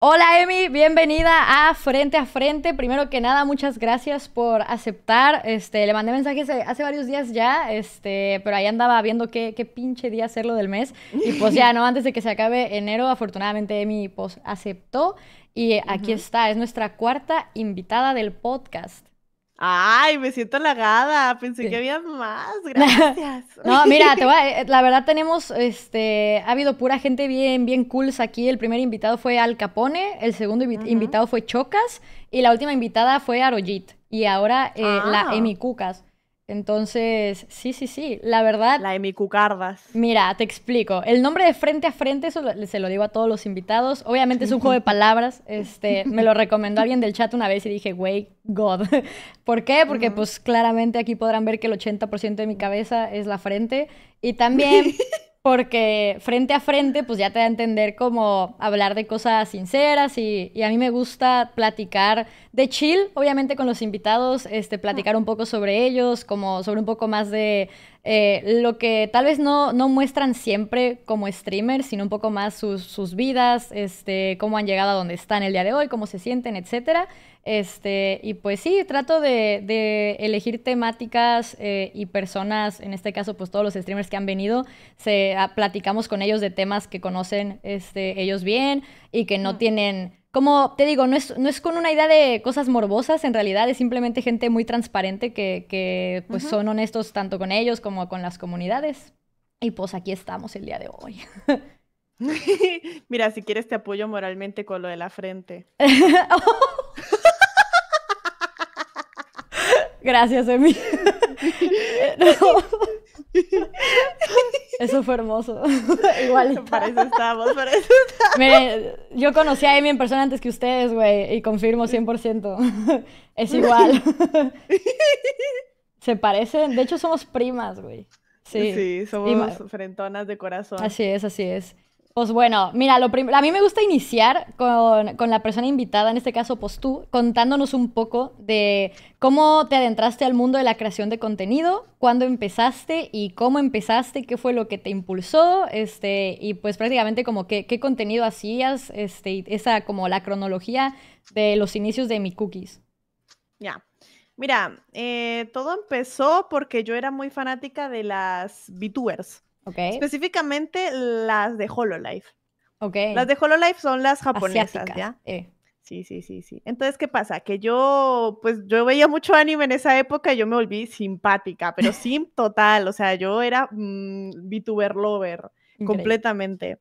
Hola Emi, bienvenida a Frente a Frente. Primero que nada, muchas gracias por aceptar. Este, le mandé mensajes hace varios días ya, este, pero ahí andaba viendo qué, pinche día hacerlo del mes. Y pues ya, ¿no? Antes de que se acabe enero, afortunadamente Emi pues, aceptó. Y aquí está, es nuestra cuarta invitada del podcast. Ay, me siento halagada, pensé que había más, gracias. no, mira, eh, la verdad tenemos, este, ha habido pura gente bien, bien cool aquí. El primer invitado fue Al Capone, el segundo invitado fue Chocas y la última invitada fue Arojit. Y ahora eh, la ah. Emi Cucas. Entonces, sí, sí, sí, la verdad... La de mi cucardas. Mira, te explico. El nombre de frente a frente, eso se lo digo a todos los invitados. Obviamente es un juego de palabras. Este, me lo recomendó alguien del chat una vez y dije, wey, God. ¿Por qué? Porque pues claramente aquí podrán ver que el 80% de mi cabeza es la frente. Y también porque frente a frente pues ya te da a entender como hablar de cosas sinceras y, a mí me gusta platicar de chill, obviamente con los invitados, este, platicar un poco sobre ellos, como sobre un poco más de eh, lo que tal vez no, muestran siempre como streamers, sino un poco más sus, vidas, este, cómo han llegado a donde están el día de hoy, cómo se sienten, etc. Este, y pues sí, trato de, elegir temáticas eh, y personas, en este caso pues todos los streamers que han venido, se, ah, platicamos con ellos de temas que conocen este, ellos bien y que no tienen como te digo, no es, no es, con una idea de cosas morbosas, en realidad es simplemente gente muy transparente que, que pues son honestos tanto con ellos como con las comunidades. Y pues aquí estamos el día de hoy. Mira, si quieres te apoyo moralmente con lo de la frente. Gracias, Emi. no. Eso fue hermoso. Igual. Para eso estamos, yo conocí a Emi en persona antes que ustedes, güey, y confirmo 100%. es igual. Se parecen, de hecho somos primas, güey. Sí, sí somos frentonas de corazón. Así es, así es. Pues bueno, mira, a mí me gusta iniciar con, la persona invitada, en este caso, pues tú, contándonos un poco de cómo te adentraste al mundo de la creación de contenido, cuándo empezaste y cómo empezaste, qué fue lo que te impulsó, este, y pues prácticamente como qué, contenido hacías, este, esa como la cronología de los inicios de mi cookies. Ya. Mira, eh, todo empezó porque yo era muy fanática de las VTubers. Específicamente las de Hololive. Okay. Las de Hololive son las japonesas, ¿ya? Eh. Sí, sí, sí, sí. Entonces, ¿qué pasa? Que yo, pues yo veía mucho anime en esa época, y yo me volví simpática, pero sim total, o sea, yo era mm, VTuber lover, completamente.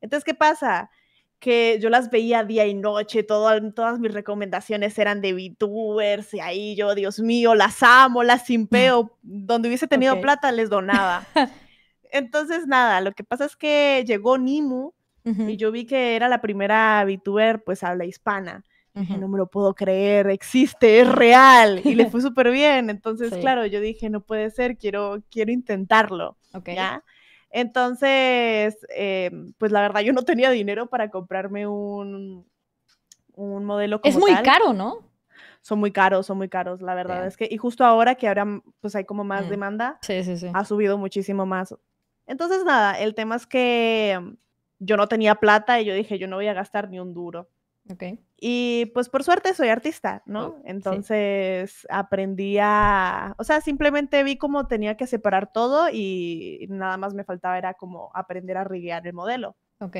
Entonces, ¿qué pasa? Que yo las veía día y noche, todas mis recomendaciones eran de VTubers, y ahí yo, Dios mío, las amo, las simpeo, donde hubiese tenido plata les donaba. Entonces, nada, lo que pasa es que llegó Nimu y yo vi que era la primera VTuber, pues habla hispana. No me lo puedo creer, existe, es real. Y le fue súper bien. Entonces, claro, yo dije, no puede ser, quiero, quiero intentarlo. ¿ya? Entonces, em, pues la verdad, yo no tenía dinero para comprarme un, un modelo como Es muy caro, ¿no? son muy caros, son muy caros, la verdad es que, y justo ahora que ahora pues hay como más demanda, ha subido muchísimo más, entonces, nada, el tema es que mm, yo no tenía plata y yo dije, yo no voy a gastar ni un duro. Okay. Y pues por suerte soy artista, ¿no? Oh, Entonces aprendí a, o sea, simplemente vi cómo tenía que separar todo y nada más me faltaba era como aprender a riguear el modelo. Ok.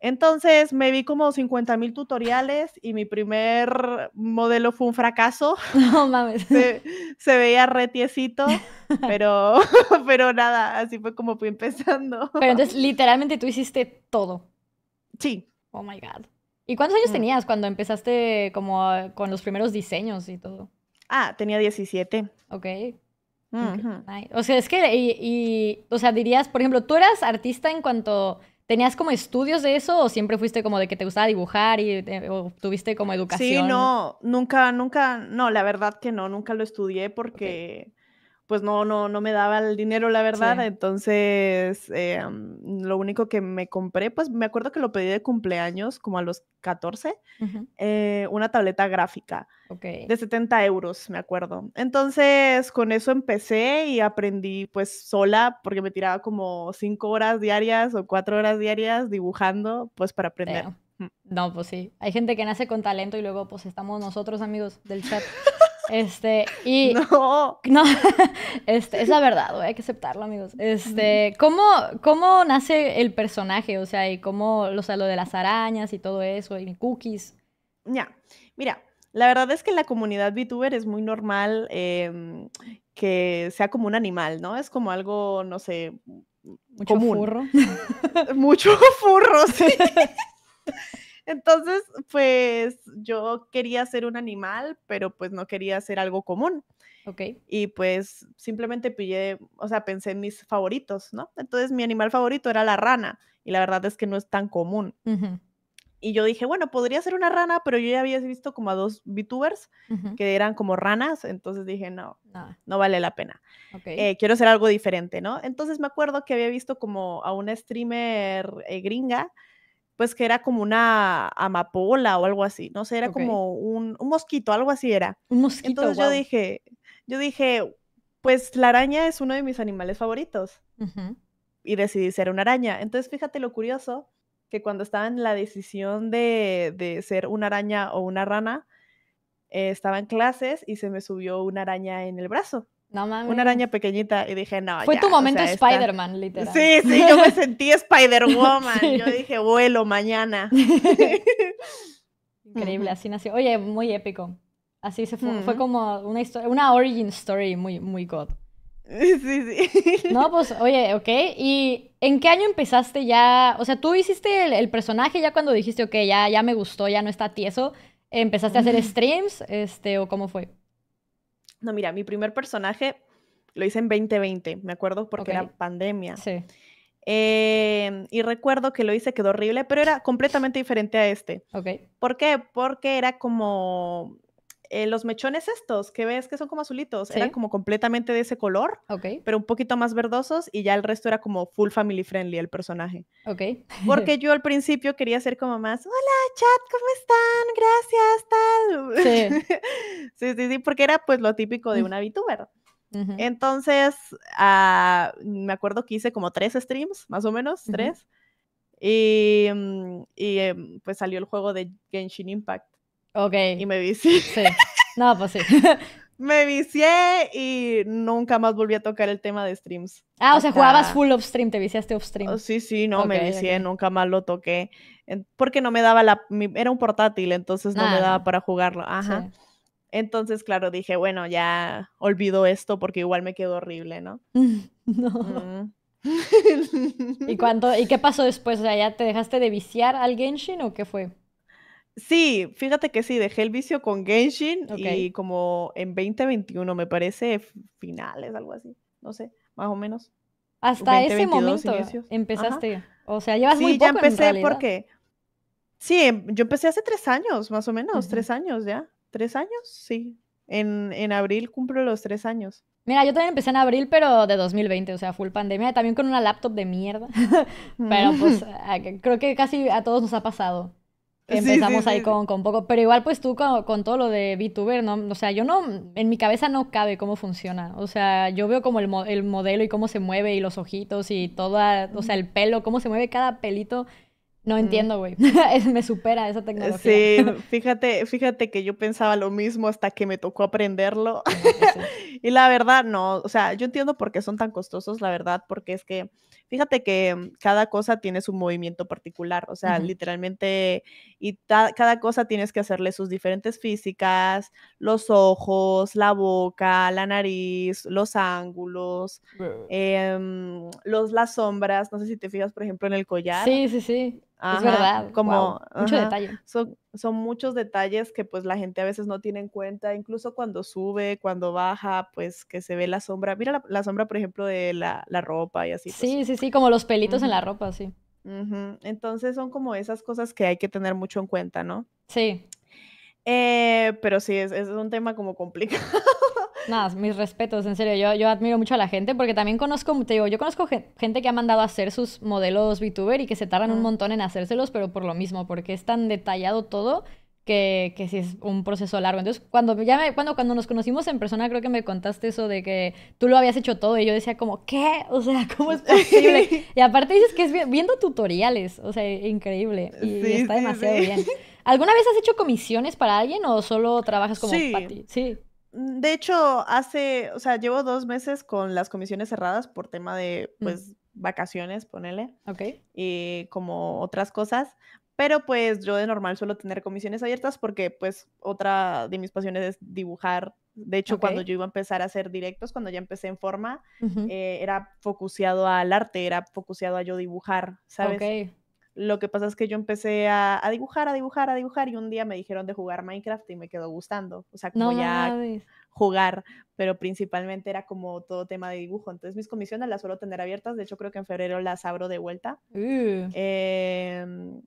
Entonces me vi como 50 mil tutoriales y mi primer modelo fue un fracaso. No mames. Se, veía retiecito, pero, pero nada, así fue como fui empezando. Pero entonces literalmente tú hiciste todo. Sí. Oh my God. ¿Y cuántos años mm. tenías cuando empezaste como con los primeros diseños y todo? Ah, tenía 17. Ok. okay. O sea, es que, y, o sea, dirías, por ejemplo, tú eras artista en cuanto... ¿Tenías como estudios de eso o siempre fuiste como de que te gustaba dibujar y eh, o tuviste como educación? Sí, no, nunca, nunca, no, la verdad que no, nunca lo estudié porque pues no, no, no me daba el dinero, la verdad. Entonces, eh, mm, lo único que me compré, pues me acuerdo que lo pedí de cumpleaños, como a los 14, eh, una tableta gráfica de 70 euros, me acuerdo. Entonces, con eso empecé y aprendí pues sola, porque me tiraba como 5 horas diarias o 4 horas diarias dibujando, pues para aprender. Mm. No, pues sí. Hay gente que nace con talento y luego pues estamos nosotros amigos del chat. Este, y. No. No, este, es la verdad, hay que aceptarlo, amigos. Este, ¿cómo, ¿cómo nace el personaje? O sea, y cómo, o sea, lo de las arañas y todo eso, y cookies. Ya, mira, la verdad es que en la comunidad VTuber es muy normal em, que sea como un animal, ¿no? Es como algo, no sé. Mucho furro. Mucho furro, sí. Entonces, pues yo quería ser un animal, pero pues no quería ser algo común. Ok. Y pues simplemente pillé, o sea, pensé en mis favoritos, ¿no? Entonces mi animal favorito era la rana y la verdad es que no es tan común. Y yo dije, bueno, podría ser una rana, pero yo ya había visto como a dos VTubers que eran como ranas, entonces dije, no, no vale la pena. Eh, quiero ser algo diferente, ¿no? Entonces me acuerdo que había visto como a una streamer eh, gringa pues que era como una amapola o algo así, no sé, era como un, mosquito, algo así era. Un mosquito. Entonces yo dije, yo dije, pues la araña es uno de mis animales favoritos. Y decidí ser una araña. Entonces fíjate lo curioso, que cuando estaba en la decisión de, ser una araña o una rana, eh, estaba en clases y se me subió una araña en el brazo. Una araña pequeñita y dije, no. Fue tu momento Spider-Man, literal. Sí, sí, yo me sentí Spider-Woman. Yo dije, vuelo mañana. Increíble, así nació. Oye, muy épico. Así se fue, fue como una historia, una origin story muy, muy god. Sí, sí. No, pues, oye, ok. ¿Y en qué año empezaste ya? O sea, tú hiciste el, personaje ya cuando dijiste, ok, ya, ya me gustó, ya no está tieso. ¿Empezaste a hacer streams? Este, ¿O cómo fue? No, mira, mi primer personaje lo hice en 2020, me acuerdo, porque era pandemia. Sí. Em, y recuerdo que lo hice, quedó horrible, pero era completamente diferente a este. Ok. ¿Por qué? Porque era como eh, los mechones estos, que ves que son como azulitos, eran como completamente de ese color, pero un poquito más verdosos y ya el resto era como full family friendly el personaje. Porque yo al principio quería ser como más, hola chat, ¿cómo están? Gracias, tal. Sí, sí, sí, porque era pues lo típico de mm. una VTuber. Entonces, ah, me acuerdo que hice como tres streams, más o menos, tres. y, mm, em, pues salió el juego de Genshin Impact. Ok. Y me vicié. Sí. No, pues sí. me vicié y nunca más volví a tocar el tema de streams. Ah, o sea, jugabas full of stream, te viciaste off stream. Oh, sí, sí, no, me vicié, nunca más lo toqué. Porque no me daba la. Era un portátil, entonces no me ah, daba para jugarlo. Ajá. Entonces, claro, dije, bueno, ya olvido esto porque igual me quedó horrible, ¿no? no. Mm. ¿Y, cuánto, ¿Y qué pasó después? O sea, ¿ya te dejaste de viciar al Genshin o qué fue? Sí, fíjate que sí, dejé el vicio con Genshin y como en 2021 me parece finales, algo así, no sé, más o menos. Hasta ese momento empezaste, o sea, llevas muy poco. Sí, ya empecé porque, sí, em, yo empecé hace tres años, más o menos, tres años ya, tres años, sí. En, en abril cumplo los tres años. Mira, yo también empecé en abril, pero de 2020, o sea, full pandemia, también con una laptop de mierda. pero pues creo que casi a todos nos ha pasado empezamos ahí con, con, poco. Pero igual, pues tú con, todo lo de VTuber, ¿no? O sea, yo no. En mi cabeza no cabe cómo funciona. O sea, yo veo como el, el modelo y cómo se mueve y los ojitos y toda. O sea, el pelo, cómo se mueve cada pelito. No mm. entiendo, güey. me supera esa tecnología. Sí, fíjate, fíjate que yo pensaba lo mismo hasta que me tocó aprenderlo. Pues y la verdad, no. O sea, yo entiendo por qué son tan costosos, la verdad, porque es que Fíjate que mm, cada cosa tiene su movimiento particular, o sea, literalmente, y cada cosa tienes que hacerle sus diferentes físicas, los ojos, la boca, la nariz, los ángulos, em, los, las sombras, no sé si te fijas, por ejemplo, en el collar. Sí, sí, sí es verdad. Como mucho detalle. Son, muchos detalles que pues la gente a veces no tiene en cuenta, incluso cuando sube, cuando baja, pues que se ve la sombra. Mira la, sombra, por ejemplo, de la, ropa y así. Pues. Sí, sí, sí, como los pelitos en la ropa, sí. Entonces son como esas cosas que hay que tener mucho en cuenta, ¿no? Sí, eh, pero sí, es, un tema como complicado. Nada, mis respetos, en serio, yo, yo admiro mucho a la gente porque también conozco, te digo, yo conozco gente que ha mandado a hacer sus modelos VTuber y que se tardan un montón en hacérselos, pero por lo mismo, porque es tan detallado todo que, que sí es un proceso largo. Entonces, cuando, ya cuando, cuando nos conocimos en persona, creo que me contaste eso de que tú lo habías hecho todo y yo decía como, ¿qué? O sea, ¿cómo es posible? y aparte dices que es viendo tutoriales, o sea, increíble. Y, está demasiado bien. ¿Alguna vez has hecho comisiones para alguien o solo trabajas como sí. Sí. Mm, de hecho, hace, o sea, llevo dos meses con las comisiones cerradas por tema de, mm. pues, vacaciones, ponele. Ok. Y como otras cosas. Pero pues yo de normal suelo tener comisiones abiertas porque pues otra de mis pasiones es dibujar. De hecho, cuando yo iba a empezar a hacer directos, cuando ya empecé en forma, eh, era focuseado al arte, era focuseado a yo dibujar, ¿sabes? Okay. Lo que pasa es que yo empecé a, dibujar, a dibujar, a dibujar y un día me dijeron de jugar Minecraft y me quedó gustando. O sea, como ya jugar, pero principalmente era como todo tema de dibujo. Entonces mis comisiones las suelo tener abiertas. De hecho, creo que en febrero las abro de vuelta. Uh. Em,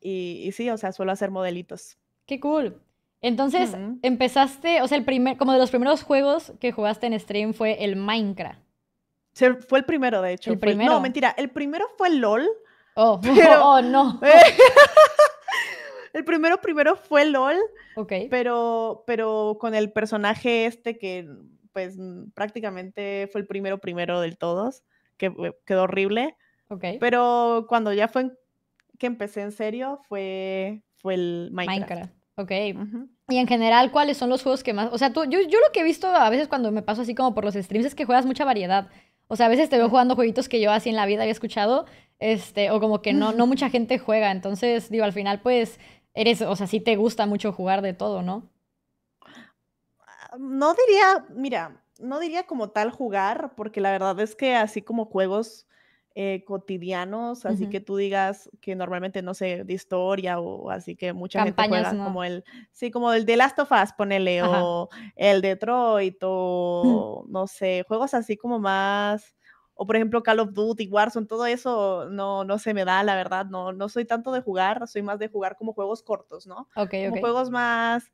y, sí, o sea, suelo hacer modelitos. Qué cool. Entonces empezaste, o sea, el primer, como de los primeros juegos que jugaste en stream fue el Minecraft. fue el primero, de hecho. ¿El primero? no, mentira. El primero fue LOL. Oh, oh, no. el primero, primero fue LOL. Ok. Pero, pero con el personaje este que, pues, prácticamente fue el primero, primero del todos, que eh, quedó horrible. Ok. Pero cuando ya fue que empecé en serio, fue, fue el Minecraft. Minecraft. Ok. Y en general, ¿cuáles son los juegos que más...? O sea, tú, yo, yo lo que he visto a veces cuando me paso así como por los streams es que juegas mucha variedad. O sea, a veces te veo jugando jueguitos que yo así en la vida había escuchado, este, o como que no, no mucha gente juega. Entonces, digo, al final, pues, eres, o sea, sí te gusta mucho jugar de todo, ¿no? No diría, mira, no diría como tal jugar, porque la verdad es que así como juegos eh, cotidianos, así que tú digas que normalmente, no sé, de historia o así que mucha gente juega como el, sí, como el de Last of Us, ponele, o el Detroit, o no sé, juegos así como más o por ejemplo Call of Duty, Warzone, todo eso no, no se me da, la verdad, no, no soy tanto de jugar, soy más de jugar como juegos cortos, ¿no? ok. como juegos más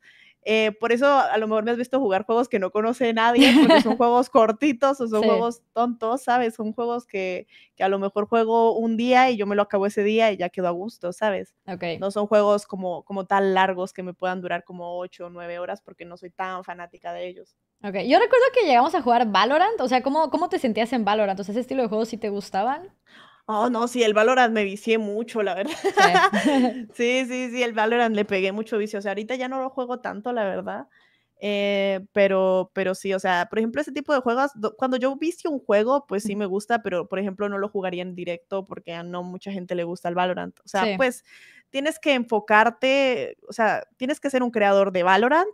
eh, por eso a lo mejor me has visto jugar juegos que no conoce nadie, porque son juegos cortitos o son juegos tontos, ¿sabes? Son juegos que, a lo mejor juego un día y yo me lo acabo ese día y ya quedo a gusto, ¿sabes? No son juegos como, como tan largos que me puedan durar como 8 o 9 horas porque no soy tan fanática de ellos. Ok, yo recuerdo que llegamos a jugar Valorant, o sea, ¿cómo, cómo te sentías en Valorant? O sea, ¿ese estilo de juegos sí te gustaban? Oh, no, sí, el Valorant me vicié mucho, la verdad. Sí. sí, sí, el Valorant le pegué mucho vicio. O sea, ahorita ya no lo juego tanto, la verdad. Eh, pero, pero sí, o sea, por ejemplo, ese tipo de juegos, cuando yo viste un juego, pues sí me gusta, pero por ejemplo no lo jugaría en directo porque a no mucha gente le gusta el Valorant. O sea, pues tienes que enfocarte, o sea, tienes que ser un creador de Valorant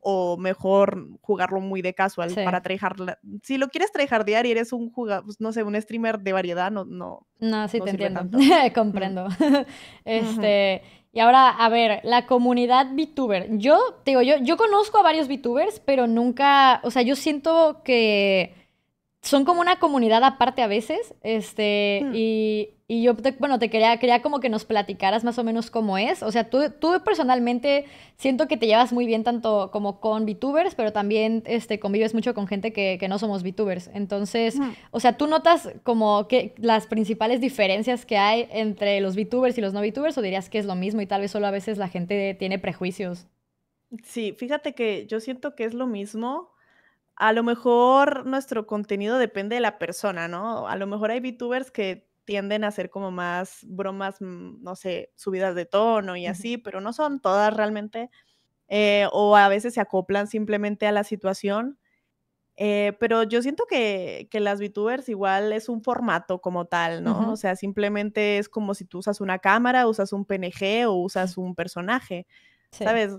o mejor jugarlo muy de casual para tryhard. Si lo quieres tryhardear y eres un jugador, pues, no sé, un streamer de variedad, no. No, no sí, te entiendo. Comprendo. este. Y ahora, a ver, la comunidad VTuber. Yo, te digo, yo, yo conozco a varios VTubers, pero nunca, o sea, yo siento que son como una comunidad aparte a veces, este, hmm. y, yo, bueno, te quería, quería como que nos platicaras más o menos cómo es, o sea, tú, tú personalmente siento que te llevas muy bien tanto como con VTubers, pero también, este, convives mucho con gente que, que no somos VTubers, entonces, hmm. o sea, ¿tú notas como que las principales diferencias que hay entre los VTubers y los no VTubers o dirías que es lo mismo y tal vez solo a veces la gente tiene prejuicios? Sí, fíjate que yo siento que es lo mismo, a lo mejor nuestro contenido depende de la persona, ¿no? A lo mejor hay VTubers que tienden a ser como más bromas, mm, no sé, subidas de tono y así, pero no son todas realmente, eh, o a veces se acoplan simplemente a la situación. Eh, pero yo siento que, que, las VTubers igual es un formato como tal, ¿no? O sea, simplemente es como si tú usas una cámara, usas un PNG o usas un personaje, ¿sabes?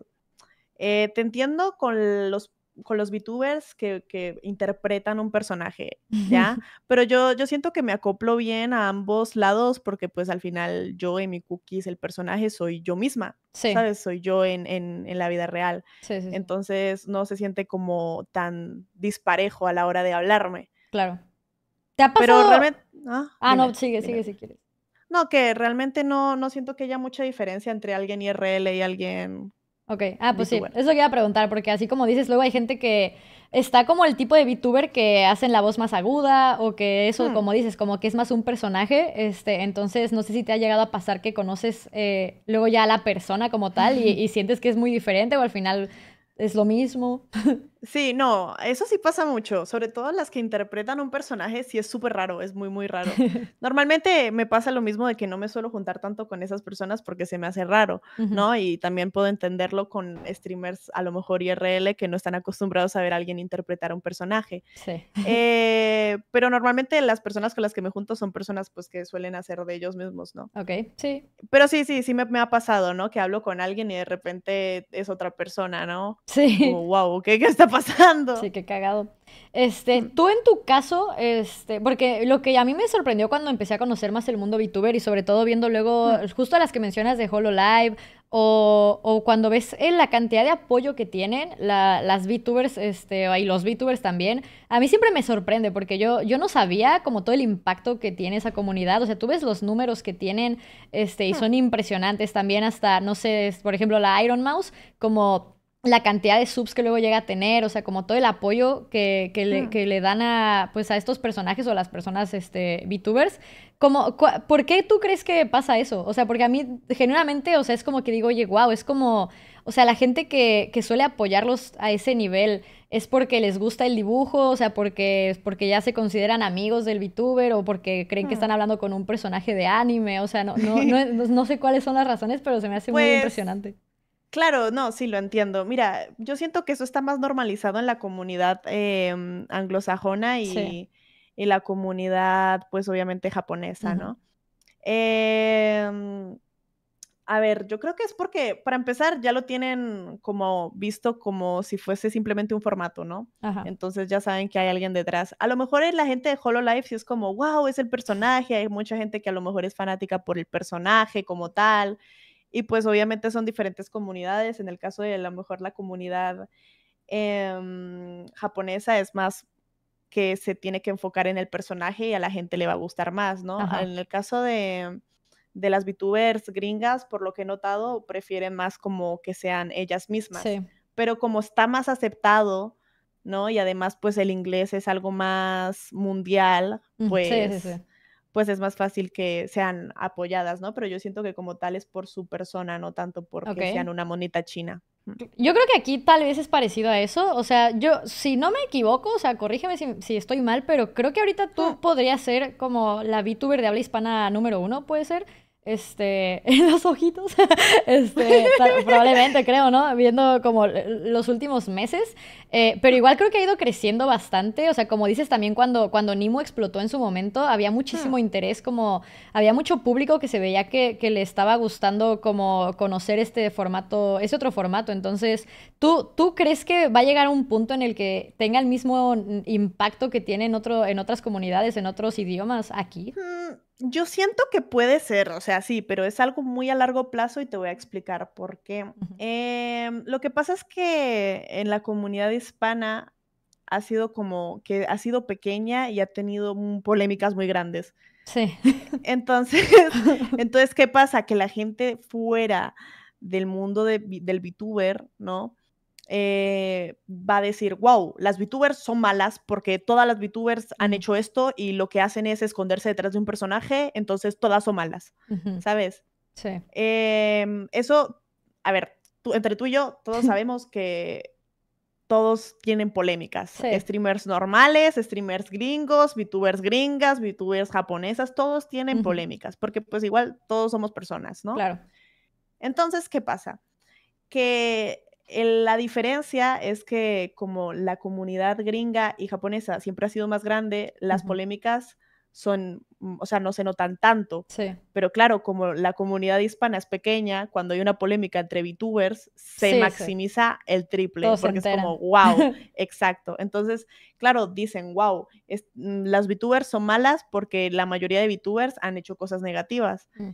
Eh, te entiendo con los con los VTubers que, interpretan un personaje, ¿ya? Pero yo, yo siento que me acoplo bien a ambos lados porque pues al final yo y mi cookies, el personaje soy yo misma, sí. ¿sabes? Soy yo en, en, en la vida real. Sí, sí, Entonces no se siente como tan disparejo a la hora de hablarme. Claro. ¿Te ha pasado? Pero realmente... Ah, ah no, sigue, sigue si quieres. No, que realmente no, no siento que haya mucha diferencia entre alguien IRL y alguien Ok, ah, pues sí, eso quería preguntar, porque así como dices, luego hay gente que está como el tipo de VTuber que hacen la voz más aguda o que eso, hmm. como dices, como que es más un personaje, este, entonces no sé si te ha llegado a pasar que conoces eh, luego ya a la persona como tal y sientes que es muy diferente o al final es lo mismo. Sí, no, eso sí pasa mucho, sobre todo las que interpretan un personaje, sí es súper raro, es muy, muy raro. Normalmente me pasa lo mismo de que no me suelo juntar tanto con esas personas porque se me hace raro, ¿no? Y también puedo entenderlo con streamers a lo mejor IRL que no están acostumbrados a ver a alguien interpretar a un personaje. Sí. Eh, pero normalmente las personas con las que me junto son personas pues que suelen hacer de ellos mismos, ¿no? Ok, sí. Pero sí, sí, sí me, ha pasado, ¿no? Que hablo con alguien y de repente es otra persona, ¿no? Sí. wow, ¿qué, qué está pasando? Sí, qué cagado. Este, tú en tu caso, este, porque lo que a mí me sorprendió cuando empecé a conocer más el mundo VTuber y sobre todo viendo luego mm. justo las que mencionas de HoloLive o, o cuando ves la cantidad de apoyo que tienen las VTubers este, y los VTubers también, a mí siempre me sorprende porque yo, yo no sabía como todo el impacto que tiene esa comunidad, o sea, tú ves los números que tienen este, y hmm. son impresionantes también hasta, no sé, por ejemplo, la Iron Mouse como la cantidad de subs que luego llega a tener, o sea, como todo el apoyo que, mm. le, dan a, pues, a estos personajes o a las personas este, VTubers. Como, ¿Por qué tú crees que pasa eso? O sea, porque a mí, generalmente o sea, es como que digo, oye, wow, es como, o sea, la gente que, suele apoyarlos a ese nivel es porque les gusta el dibujo, o sea, porque, porque ya se consideran amigos del VTuber o porque creen que mm. están hablando con un personaje de anime, o sea, no, no, sé cuáles son las razones, pero se me hace muy pues, impresionante. Claro, no, sí lo entiendo. Mira, yo siento que eso está más normalizado en la comunidad em, anglosajona y, la comunidad, pues obviamente japonesa, ¿no? Em, a ver, yo creo que es porque, para empezar, ya lo tienen como visto como si fuese simplemente un formato, ¿no? Entonces ya saben que hay alguien detrás. A lo mejor es la gente de HoloLive si es como, wow, es el personaje, hay mucha gente que a lo mejor es fanática por el personaje como tal. Y pues obviamente son diferentes comunidades. En el caso de a lo mejor la comunidad em, japonesa es más que se tiene que enfocar en el personaje y a la gente le va a gustar más, ¿no? En el caso de, las VTubers gringas, por lo que he notado, prefieren más como que sean ellas mismas. Sí. Pero como está más aceptado, ¿no? Y además, pues el inglés es algo más mundial, pues sí, sí, pues, pues es más fácil que sean apoyadas, ¿no? Pero yo siento que como tal es por su persona, no tanto porque sean una monita china. Yo creo que aquí tal vez es parecido a eso. O sea, yo, si no me equivoco, o sea, corrígeme si, estoy mal, pero creo que ahorita tú podrías ser como la VTuber de habla hispana número uno, ¿puede ser? este, en los ojitos, este, probablemente creo, ¿no? Viendo como los últimos meses, eh, pero igual creo que ha ido creciendo bastante, o sea, como dices también cuando, cuando Nimo explotó en su momento, había muchísimo interés, como había mucho público que se veía que, le estaba gustando como conocer este formato, ese otro formato, entonces, ¿tú, ¿tú crees que va a llegar a un punto en el que tenga el mismo impacto que tiene en, otro, en otras comunidades, en otros idiomas aquí? Mm, yo siento que puede ser, o sea, sí, pero es algo muy a largo plazo y te voy a explicar por qué. Em, lo que pasa es que en la comunidad hispana ha sido como que ha sido pequeña y ha tenido polémicas muy grandes. Sí. Entonces, entonces ¿qué pasa? Que la gente fuera del mundo del VTuber, ¿no? Eh, va a decir, wow, las VTubers son malas porque todas las VTubers han hecho esto y lo que hacen es esconderse detrás de un personaje, entonces todas son malas, ¿sabes? Sí. Em, eso, a ver, tú, entre tú y yo, todos sabemos que todos tienen polémicas. Sí. Streamers normales, streamers gringos, VTubers gringas, VTubers japonesas, todos tienen polémicas, porque pues igual todos somos personas, ¿no? Claro. Entonces, ¿qué pasa? Que la diferencia es que como la comunidad gringa y japonesa siempre ha sido más grande, las polémicas son, mm, o sea, no se notan tanto. Sí. Pero claro, como la comunidad hispana es pequeña, cuando hay una polémica entre VTubers, se maximiza el triple, porque es como, wow, exacto. Entonces, claro, dicen, wow, mm, las VTubers son malas porque la mayoría de VTubers han hecho cosas negativas. Mm.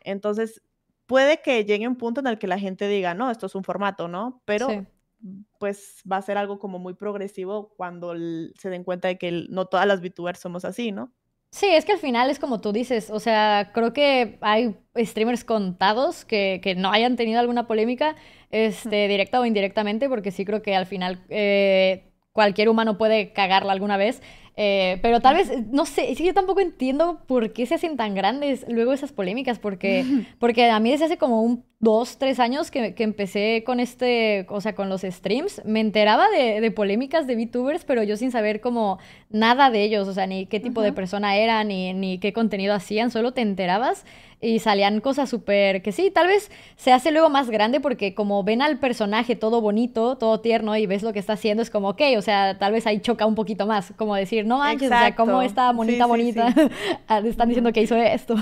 Entonces, puede que llegue un punto en el que la gente diga, no, esto es un formato, ¿no? Pero mm, pues va a ser algo como muy progresivo cuando se den cuenta de que no todas las VTubers somos así, ¿no? Sí, es que al final es como tú dices, o sea, creo que hay streamers contados que, no hayan tenido alguna polémica, este, directa o indirectamente, porque sí creo que al final eh, cualquier humano puede cagarla alguna vez. Eh, pero tal vez, no sé, yo tampoco entiendo por qué se hacen tan grandes luego esas polémicas, porque, porque a mí desde hace como un, dos, tres años que, empecé con este, o sea, con los streams, me enteraba de, polémicas de VTubers, pero yo sin saber como nada de ellos, o sea, ni qué tipo de persona eran, ni, ni qué contenido hacían, solo te enterabas y salían cosas súper que sí, tal vez se hace luego más grande porque como ven al personaje todo bonito, todo tierno y ves lo que está haciendo, es como, ok, o sea, tal vez ahí choca un poquito más, como decir, no manches, o sea, como esta bonita, bonita, ah, están diciendo que hizo esto.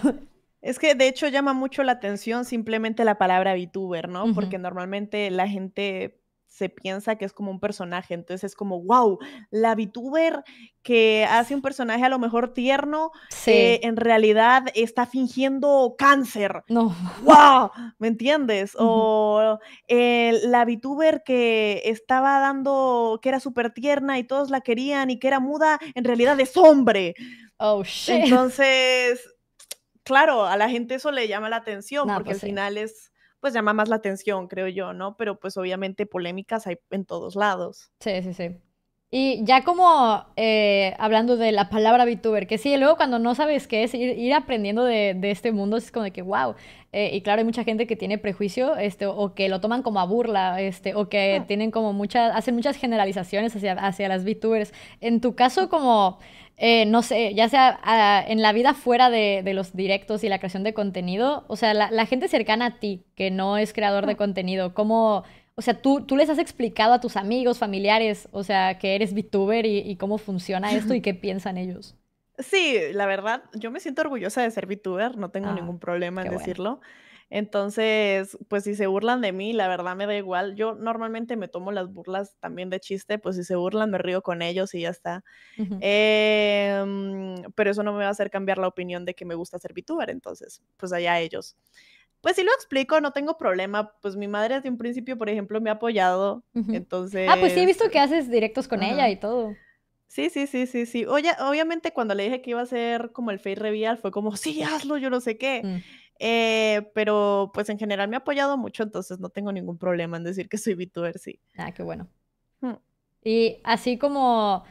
Es que de hecho llama mucho la atención simplemente la palabra VTuber, ¿no? Porque normalmente la gente se piensa que es como un personaje. Entonces es como, wow, la VTuber que hace un personaje a lo mejor tierno, eh, en realidad está fingiendo cáncer. No. ¡Wow! ¿Me entiendes? O eh, la VTuber que estaba dando, que era súper tierna y todos la querían y que era muda, en realidad es hombre. Oh, shit. Entonces, claro, a la gente eso le llama la atención porque pues al final es pues llama más la atención, creo yo, ¿no? Pero pues obviamente polémicas hay en todos lados. Sí, sí, sí. Y ya como eh, hablando de la palabra VTuber, que sí, luego cuando no sabes qué es, ir, aprendiendo de, de, este mundo es como de que, wow. Eh, y claro, hay mucha gente que tiene prejuicio este, o que lo toman como a burla, este, o que ah. tienen como muchas, hacen muchas generalizaciones hacia, hacia las VTubers. En tu caso, como eh, no sé, ya sea ah, en la vida fuera de, los directos y la creación de contenido, o sea, la, gente cercana a ti que no es creador de contenido, ¿cómo, o sea, tú, tú les has explicado a tus amigos, familiares, o sea, que eres VTuber y, cómo funciona esto y qué piensan ellos? Sí, la verdad, yo me siento orgullosa de ser VTuber, no tengo ah, ningún problema en decirlo. Entonces, pues si se burlan de mí, la verdad me da igual. Yo normalmente me tomo las burlas también de chiste, pues si se burlan me río con ellos y ya está. Em, pero eso no me va a hacer cambiar la opinión de que me gusta ser VTuber, entonces, pues allá ellos. Pues si lo explico, no tengo problema. Pues mi madre desde un principio, por ejemplo, me ha apoyado, entonces... Ah, pues sí, he visto que haces directos con ella y todo. Sí, sí, sí, sí, sí. Oye, obviamente cuando le dije que iba a ser como el face reveal, fue como, sí, hazlo, yo no sé qué. Mm. Eh, pero pues en general me ha apoyado mucho, entonces no tengo ningún problema en decir que soy VTuber, sí. Ah, qué bueno. Mm. Y así como,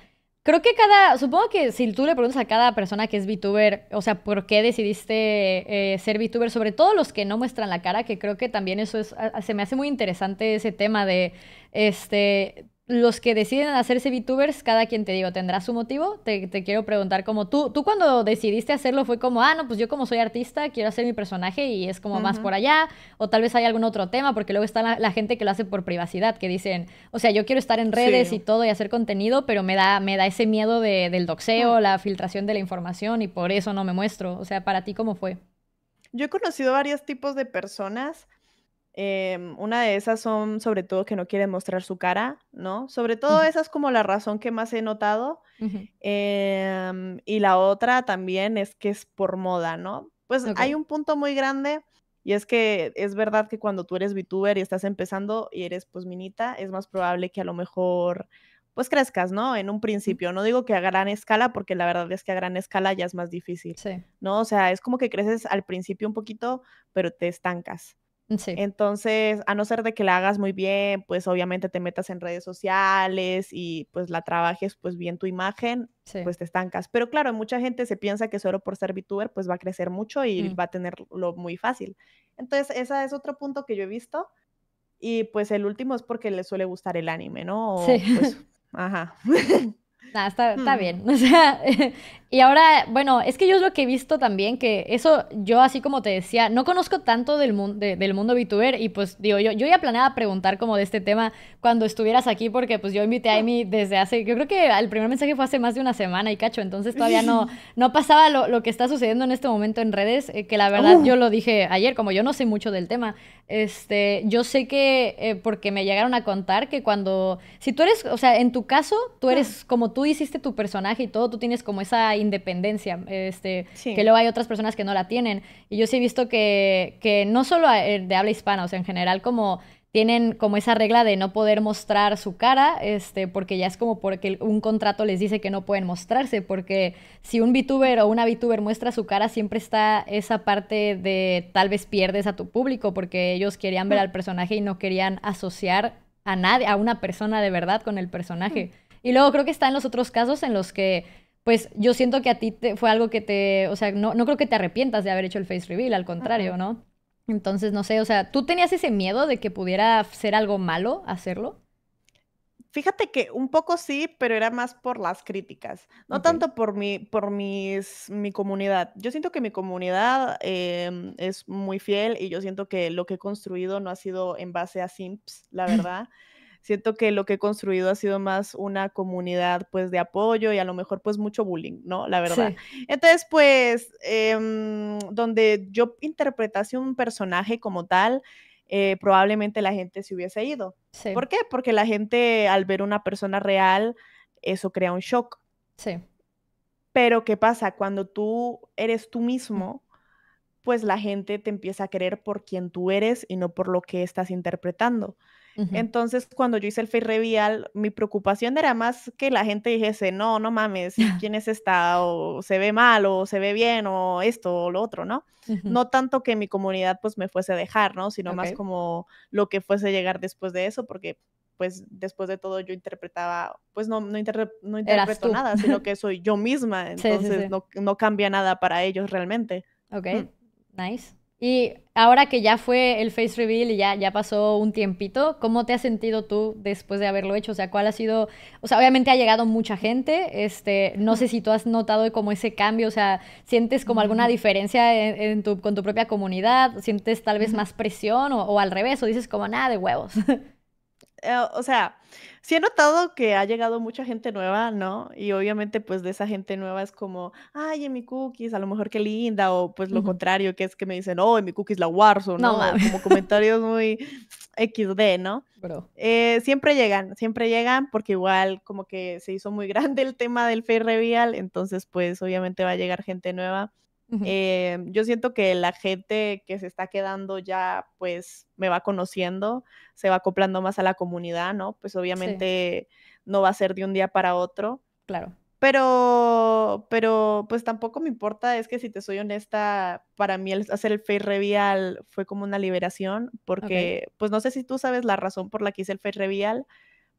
creo que cada, supongo que si tú le preguntas a cada persona que es VTuber, o sea, ¿por qué decidiste eh, ser VTuber? Sobre todo los que no muestran la cara, que creo que también eso es, se me hace muy interesante ese tema de, este, los que deciden hacerse VTubers, cada quien te digo, tendrá su motivo. Te, quiero preguntar como tú, tú cuando decidiste hacerlo fue como, ah, no, pues yo como soy artista, quiero hacer mi personaje y es como más por allá. O tal vez hay algún otro tema, porque luego está la, gente que lo hace por privacidad, que dicen, o sea, yo quiero estar en redes y todo y hacer contenido, pero me da, me da ese miedo del doxeo, mm. la filtración de la información y por eso no me muestro. O sea, para ti, ¿cómo fue? Yo he conocido varios tipos de personas. Em, una de esas son sobre todo que no quiere mostrar su cara, ¿no? Sobre todo esa es como la razón que más he notado. Em, y la otra también es que es por moda, ¿no? Pues hay un punto muy grande y es que es verdad que cuando tú eres VTuber y estás empezando y eres pues minita, es más probable que a lo mejor pues crezcas, ¿no? En un principio. No digo que a gran escala, porque la verdad es que a gran escala ya es más difícil. ¿No? O sea, es como que creces al principio un poquito, pero te estancas. Entonces, a no ser de que la hagas muy bien, pues obviamente te metas en redes sociales y pues la trabajes pues bien tu imagen, pues te estancas. Pero claro, mucha gente se piensa que solo por ser VTuber pues va a crecer mucho y mm. va a tenerlo muy fácil. Entonces, ese es otro punto que yo he visto. Y pues el último es porque le suele gustar el anime, ¿no? sí. Pues, ajá. está, está bien. O sea, y ahora, bueno, es que yo es lo que he visto también, que eso yo así como te decía, no conozco tanto del, mundo del mundo VTuber y pues digo, yo, yo ya planeaba preguntar como de este tema cuando estuvieras aquí porque pues yo invité a Amy desde hace, yo creo que el primer mensaje fue hace más de una semana y cacho, entonces todavía no, no pasaba lo, lo que está sucediendo en este momento en redes, eh, que la verdad uh. yo lo dije ayer, como yo no sé mucho del tema, este, yo sé que eh, porque me llegaron a contar que cuando, si tú eres, o sea, en tu caso, tú eres ah. como tú hiciste tu personaje y todo, tú tienes como esa independencia, este, que luego hay otras personas que no la tienen. Y yo sí he visto que, que no solo eh, de habla hispana, o sea, en general como tienen como esa regla de no poder mostrar su cara, este, porque ya es como porque un contrato les dice que no pueden mostrarse, porque si un VTuber o una VTuber muestra su cara, siempre está esa parte de tal vez pierdes a tu público, porque ellos querían ver mm. al personaje y no querían asociar a nadie, a una persona de verdad con el personaje. Mm. Y luego creo que está en los otros casos en los que pues yo siento que a ti te, fue algo que te, o sea, no, creo que te arrepientas de haber hecho el face reveal, al contrario, ¿no? Entonces, no sé, o sea, ¿tú tenías ese miedo de que pudiera ser algo malo hacerlo? Fíjate que un poco sí, pero era más por las críticas, no tanto por mi, por mis, mi comunidad. Yo siento que mi comunidad em, es muy fiel y yo siento que lo que he construido no ha sido en base a simps, la verdad siento que lo que he construido ha sido más una comunidad pues de apoyo y a lo mejor pues mucho bullying, ¿no? La verdad. Entonces pues em, donde yo interpretase un personaje como tal, eh, probablemente la gente se hubiese ido. Sí. ¿Por qué? Porque la gente al ver una persona real, eso crea un shock. Sí. Pero ¿qué pasa? Cuando tú eres tú mm. mismo, pues la gente te empieza a querer por quien tú eres y no por lo que estás interpretando. Entonces, cuando yo hice el Face Reveal, mi preocupación era más que la gente dijese, no, no mames, ¿quién es esta? O se ve mal, o se ve bien, o esto, o lo otro, ¿no? No tanto que mi comunidad pues me fuese a dejar, ¿no? Sino más como lo que fuese llegar después de eso, porque pues después de todo yo interpretaba, pues no, no, interpreto nada, sino que soy yo misma, entonces No, cambia nada para ellos realmente. Ok, mm. nice. Y ahora que ya fue el face reveal y ya, ya pasó un tiempito, ¿cómo te has sentido tú después de haberlo hecho? O sea, ¿cuál ha sido? O sea, obviamente ha llegado mucha gente, este, no sé si tú has notado como ese cambio, o sea, ¿sientes como alguna diferencia con tu propia comunidad? ¿Sientes tal vez más presión o al revés? ¿O dices como nada de huevos? Eh, o sea, sí he notado que ha llegado mucha gente nueva, ¿no? Y obviamente pues de esa gente nueva es como, ay, mi Cookies, a lo mejor qué linda, o pues lo contrario, que es que me dicen, oh, mi Cookies la Warzone, ¿no? como comentarios muy XD, ¿no? Pero eh, siempre llegan, siempre llegan, porque igual como que se hizo muy grande el tema del Fair entonces pues obviamente va a llegar gente nueva. Eh, yo siento que la gente que se está quedando ya, pues me va conociendo, se va acoplando más a la comunidad, ¿no? Pues obviamente no va a ser de un día para otro. Claro. Pero, pero, pues tampoco me importa, es que si te soy honesta, para mí hacer el face reveal fue como una liberación, porque, pues no sé si tú sabes la razón por la que hice el face reveal,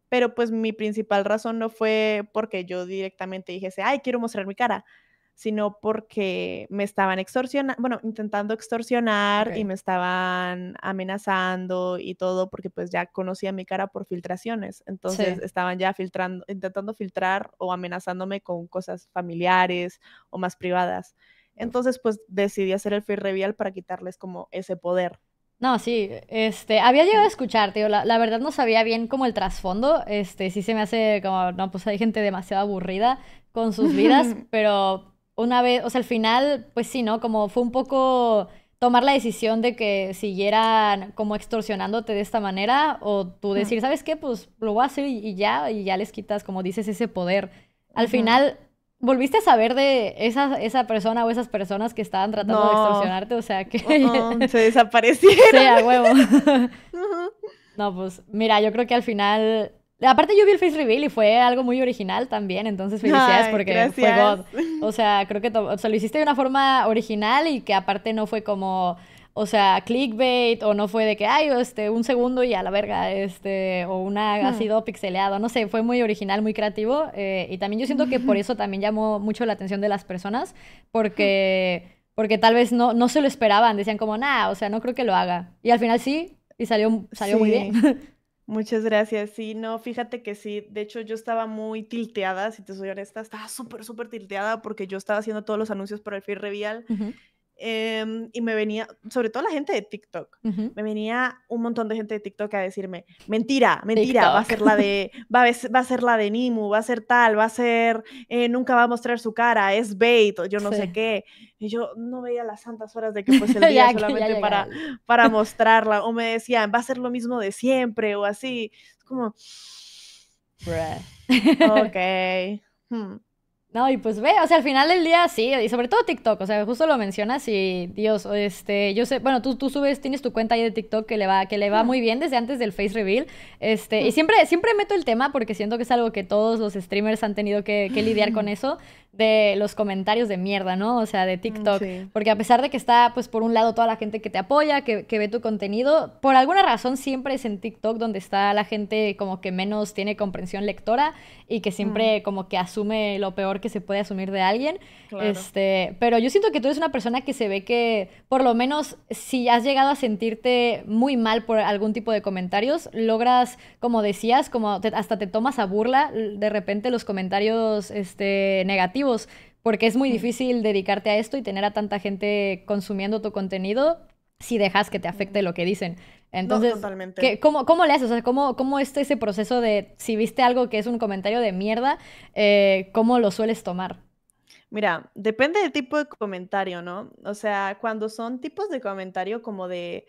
pero pues mi principal razón no fue porque yo directamente dije ay, quiero mostrar mi cara, sino porque me estaban extorsionando, bueno, intentando extorsionar y me estaban amenazando y todo, porque pues ya conocía mi cara por filtraciones. Entonces estaban ya filtrando, intentando filtrar o amenazándome con cosas familiares o más privadas. Entonces pues decidí hacer el free reveal para quitarles como ese poder. No, sí, este, había llegado a escucharte, la, la verdad no sabía bien como el trasfondo, este, sí se me hace como, no, pues hay gente demasiado aburrida con sus vidas, pero una vez, o sea, al final, pues sí, ¿no? Como fue un poco tomar la decisión de que siguieran como extorsionándote de esta manera o tú decir, ¿sabes qué? Pues lo voy a hacer y, ya, y ya les quitas, como dices, ese poder. Al final, ¿volviste a saber de esa, esa persona o esas personas que estaban tratando de extorsionarte? O sea, que... Uh-uh, se desaparecieron. huevo. no, pues mira, yo creo que al final Aparte yo vi el face reveal y fue algo muy original también, entonces felicidades porque fue God. O sea, creo que lo hiciste de una forma original y que aparte no fue como o sea, clickbait o no fue de que, ay, este, un segundo y a la verga, este, o una ha hmm. sido pixeleado, no sé, fue muy original, muy creativo eh, y también yo siento que por eso también llamó mucho la atención de las personas porque, porque tal vez no, no se lo esperaban, decían como, nada o sea, no creo que lo haga y al final sí y salió, salió muy bien. Muchas gracias. Sí, no, fíjate que sí. De hecho, yo estaba muy tilteada, si te soy honesta, estaba súper, súper tilteada porque yo estaba haciendo todos los anuncios para el Fair Revial. Em, y me venía, sobre todo la gente de TikTok, me venía un montón de gente de TikTok a decirme, mentira, mentira, va a ser la de, va a, va a, ser la de Nimu, va a ser tal, va a ser, eh, nunca va a mostrar su cara, es bait, o yo no sé qué. Y yo no veía las santas horas de que fuese el día solamente para, para mostrarla, o me decían, va a ser lo mismo de siempre, o así. Es como, Bruh. ok. Hmm. No, y pues ve, o sea, al final del día sí, y sobre todo TikTok, o sea, justo lo mencionas y Dios, este, yo sé, bueno, tú, tú subes, tienes tu cuenta ahí de TikTok que le va, que le va muy bien desde antes del face reveal, este, y siempre, siempre meto el tema porque siento que es algo que todos los streamers han tenido que, que lidiar con eso, de los comentarios de mierda, ¿no? O sea, de mm, TikTok. Porque a pesar de que está, pues, por un lado toda la gente que te apoya, que, ve tu contenido, por alguna razón siempre es en TikTok donde está la gente como que menos tiene comprensión lectora y que siempre mm. como que asume lo peor que se puede asumir de alguien. Este, pero yo siento que tú eres una persona que se ve que, por lo menos, si has llegado a sentirte muy mal por algún tipo de comentarios, logras, como decías, como hasta te tomas a burla de repente los comentarios este, negativos porque es muy difícil dedicarte a esto y tener a tanta gente consumiendo tu contenido si dejas que te afecte lo que dicen. Entonces, cómo, cómo, le haces? O sea, ¿cómo, ¿cómo ese proceso de si viste algo que es un comentario de mierda, eh, cómo lo sueles tomar? Mira, depende del tipo de comentario, ¿no? O sea, cuando son tipos de comentario como de,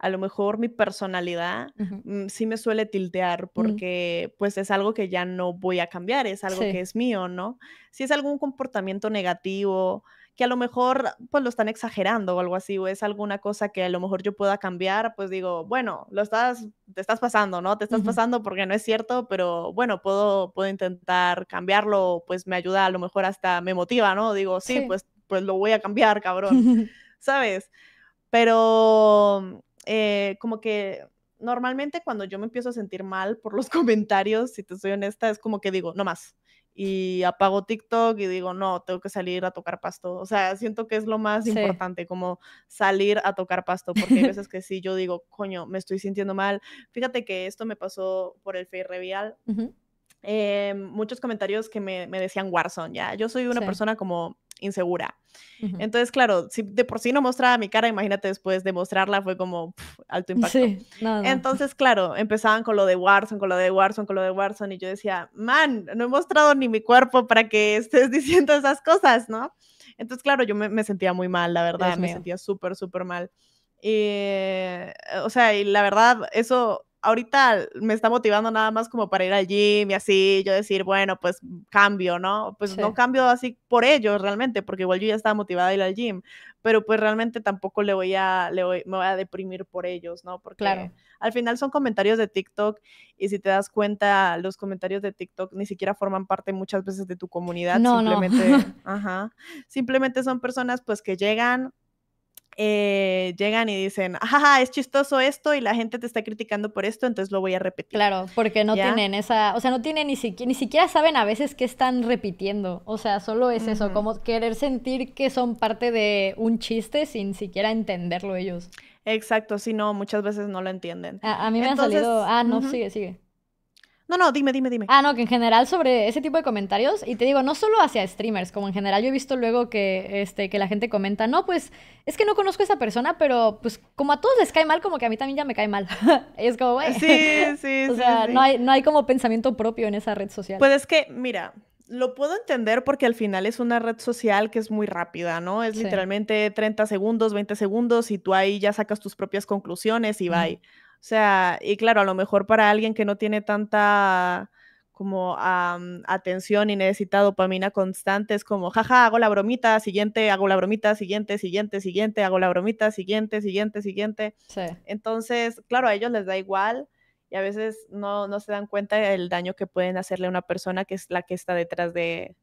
a lo mejor mi personalidad mm, sí me suele tiltear mm. porque pues es algo que ya no voy a cambiar, es algo que es mío, ¿no? Si es algún comportamiento negativo que a lo mejor pues lo están exagerando o algo así, o es alguna cosa que a lo mejor yo pueda cambiar, pues digo, bueno, lo estás, te estás pasando, ¿no? Te estás pasando porque no es cierto, pero bueno, puedo, puedo intentar cambiarlo, pues me ayuda, a lo mejor hasta me motiva, ¿no? Digo, sí, sí. pues pues lo voy a cambiar, cabrón, ¿sabes? Pero eh, como que normalmente cuando yo me empiezo a sentir mal por los comentarios, si te soy honesta, es como que digo, no más. Y apago TikTok y digo, no, tengo que salir a tocar pasto. O sea, siento que es lo más importante, como salir a tocar pasto, porque hay veces que sí, yo digo, coño, me estoy sintiendo mal. Fíjate que esto me pasó por el fair em, muchos comentarios que me, decían Warzone, ya. Yo soy una persona como insegura. Entonces, claro, si de por sí no mostraba mi cara, imagínate después de mostrarla, fue como alto impacto. Entonces, claro, empezaban con lo de Warzone, con lo de Warzone, con lo de Warzone, y yo decía, man, no he mostrado ni mi cuerpo para que estés diciendo esas cosas, ¿no? Entonces, claro, yo me, sentía muy mal, la verdad, me sentía súper, súper mal. Y, eh, o sea, y la verdad, eso ahorita me está motivando nada más como para ir al gym y así, yo decir, bueno, pues cambio, ¿no? Pues no cambio así por ellos realmente, porque igual yo ya estaba motivada a ir al gym, pero pues realmente tampoco le voy a, le voy, me voy a deprimir por ellos, ¿no? Porque al final son comentarios de TikTok y si te das cuenta, los comentarios de TikTok ni siquiera forman parte muchas veces de tu comunidad, simplemente, simplemente son personas pues que llegan, eh, llegan y dicen, ajá, es chistoso esto y la gente te está criticando por esto, entonces lo voy a repetir. Claro, porque no tienen esa, o sea, no tienen ni siquiera, ni siquiera saben a veces qué están repitiendo, o sea, solo es eso, como querer sentir que son parte de un chiste sin siquiera entenderlo ellos. Exacto, si no, muchas veces no lo entienden. A, mí me ha han salido, ah, no, sigue, sigue. No, no, dime, dime, dime. Ah, no, que en general sobre ese tipo de comentarios, y te digo, no solo hacia streamers, como en general yo he visto luego que, este, que la gente comenta, no, pues es que no conozco a esa persona, pero pues como a todos les cae mal, como que a mí también ya me cae mal. es como, güey. Sí, sí, sí. O sea, No, hay, como pensamiento propio en esa red social. Pues es que, mira, lo puedo entender porque al final es una red social que es muy rápida, ¿no? Es literalmente 30 segundos, 20 segundos y tú ahí ya sacas tus propias conclusiones y va o sea, y claro, a lo mejor para alguien que no tiene tanta como atención y necesita dopamina constante, es como, jaja, hago la bromita, siguiente, hago la bromita, siguiente, siguiente, siguiente, hago la bromita, siguiente, siguiente, siguiente. Entonces, claro, a ellos les da igual y a veces no, no se dan cuenta del daño que pueden hacerle a una persona que es la que está detrás de,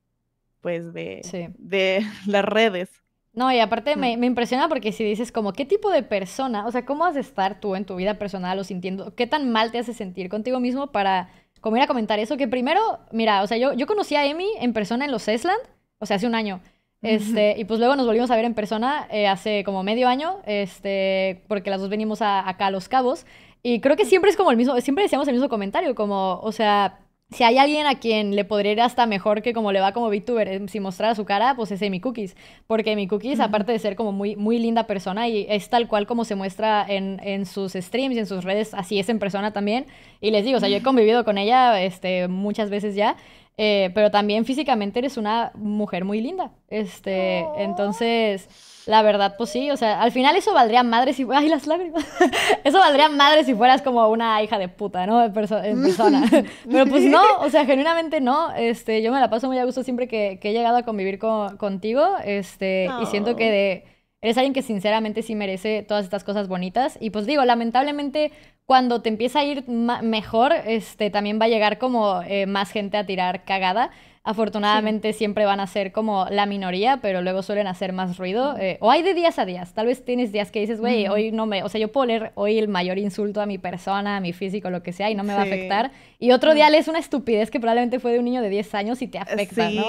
pues, de, de las redes. No, y aparte Me, mm. me, impresiona porque si dices como, ¿qué tipo de persona? O sea, ¿cómo has de estar tú en tu vida personal o sintiendo? ¿Qué tan mal te hace sentir contigo mismo para como ir a comentar eso? Que primero, mira, o sea, yo, yo conocí a Emi en persona en los Esland, o sea, hace un año. Este, y pues luego nos volvimos a ver en persona eh, hace como medio año, este, porque las dos venimos acá a Los Cabos. Y creo que mm. siempre es como el mismo, siempre decíamos el mismo comentario, como, o sea, si hay alguien a quien le podría ir hasta mejor que como le va como VTuber, em, si mostrara su cara, pues es Amy Cookies. Porque Amy Cookies, aparte de ser como muy, muy linda persona y es tal cual como se muestra en, sus streams y en sus redes, así es en persona también. Y les digo, o sea, yo he convivido con ella este, muchas veces ya. Eh, pero también físicamente eres una mujer muy linda. Este, oh. entonces la verdad, pues sí, o sea, al final eso valdría madre si ay, las lágrimas. eso valdría madre si fueras como una hija de puta, ¿no? En, persona. Pero pues no, o sea, genuinamente no. Este, yo me la paso muy a gusto siempre que, he llegado a convivir contigo, este, y siento que oh. eres alguien que sinceramente sí merece todas estas cosas bonitas. Y pues digo, lamentablemente cuando te empieza a ir mejor, este, también va a llegar como eh, más gente a tirar cagada. Afortunadamente siempre van a ser como la minoría, pero luego suelen hacer más ruido. Eh, o hay de días a días. Tal vez tienes días que dices, güey, hoy no me... O sea, yo puedo leer hoy el mayor insulto a mi persona, a mi físico, lo que sea, y no me va a afectar. Y otro día lees una estupidez que probablemente fue de un niño de 10 años y te eh, afecta, sí. ¿no?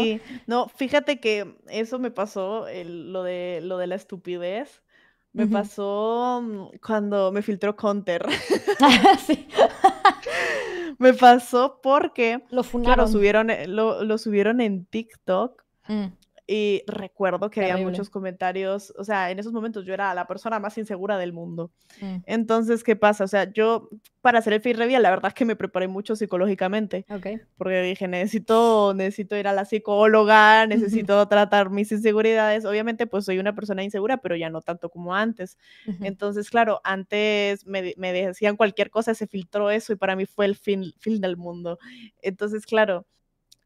No, fíjate que eso me pasó, lo, de, lo de la estupidez me pasó mm, cuando me filtró Counter. Ah, me pasó porque lo Claro, subieron, eh, lo, subieron en TikTok. Mm. Y recuerdo que había muchos comentarios, o sea, en esos momentos yo era la persona más insegura del mundo. Mm. Entonces, ¿qué pasa? O sea, yo para hacer el Fit Review, la verdad es que me preparé mucho psicológicamente. Porque dije, necesito, necesito ir a la psicóloga, necesito tratar mis inseguridades. Obviamente, pues soy una persona insegura, pero ya no tanto como antes. Entonces, claro, antes me, me, decían cualquier cosa, se filtró eso y para mí fue el fin, fin del mundo. Entonces, claro.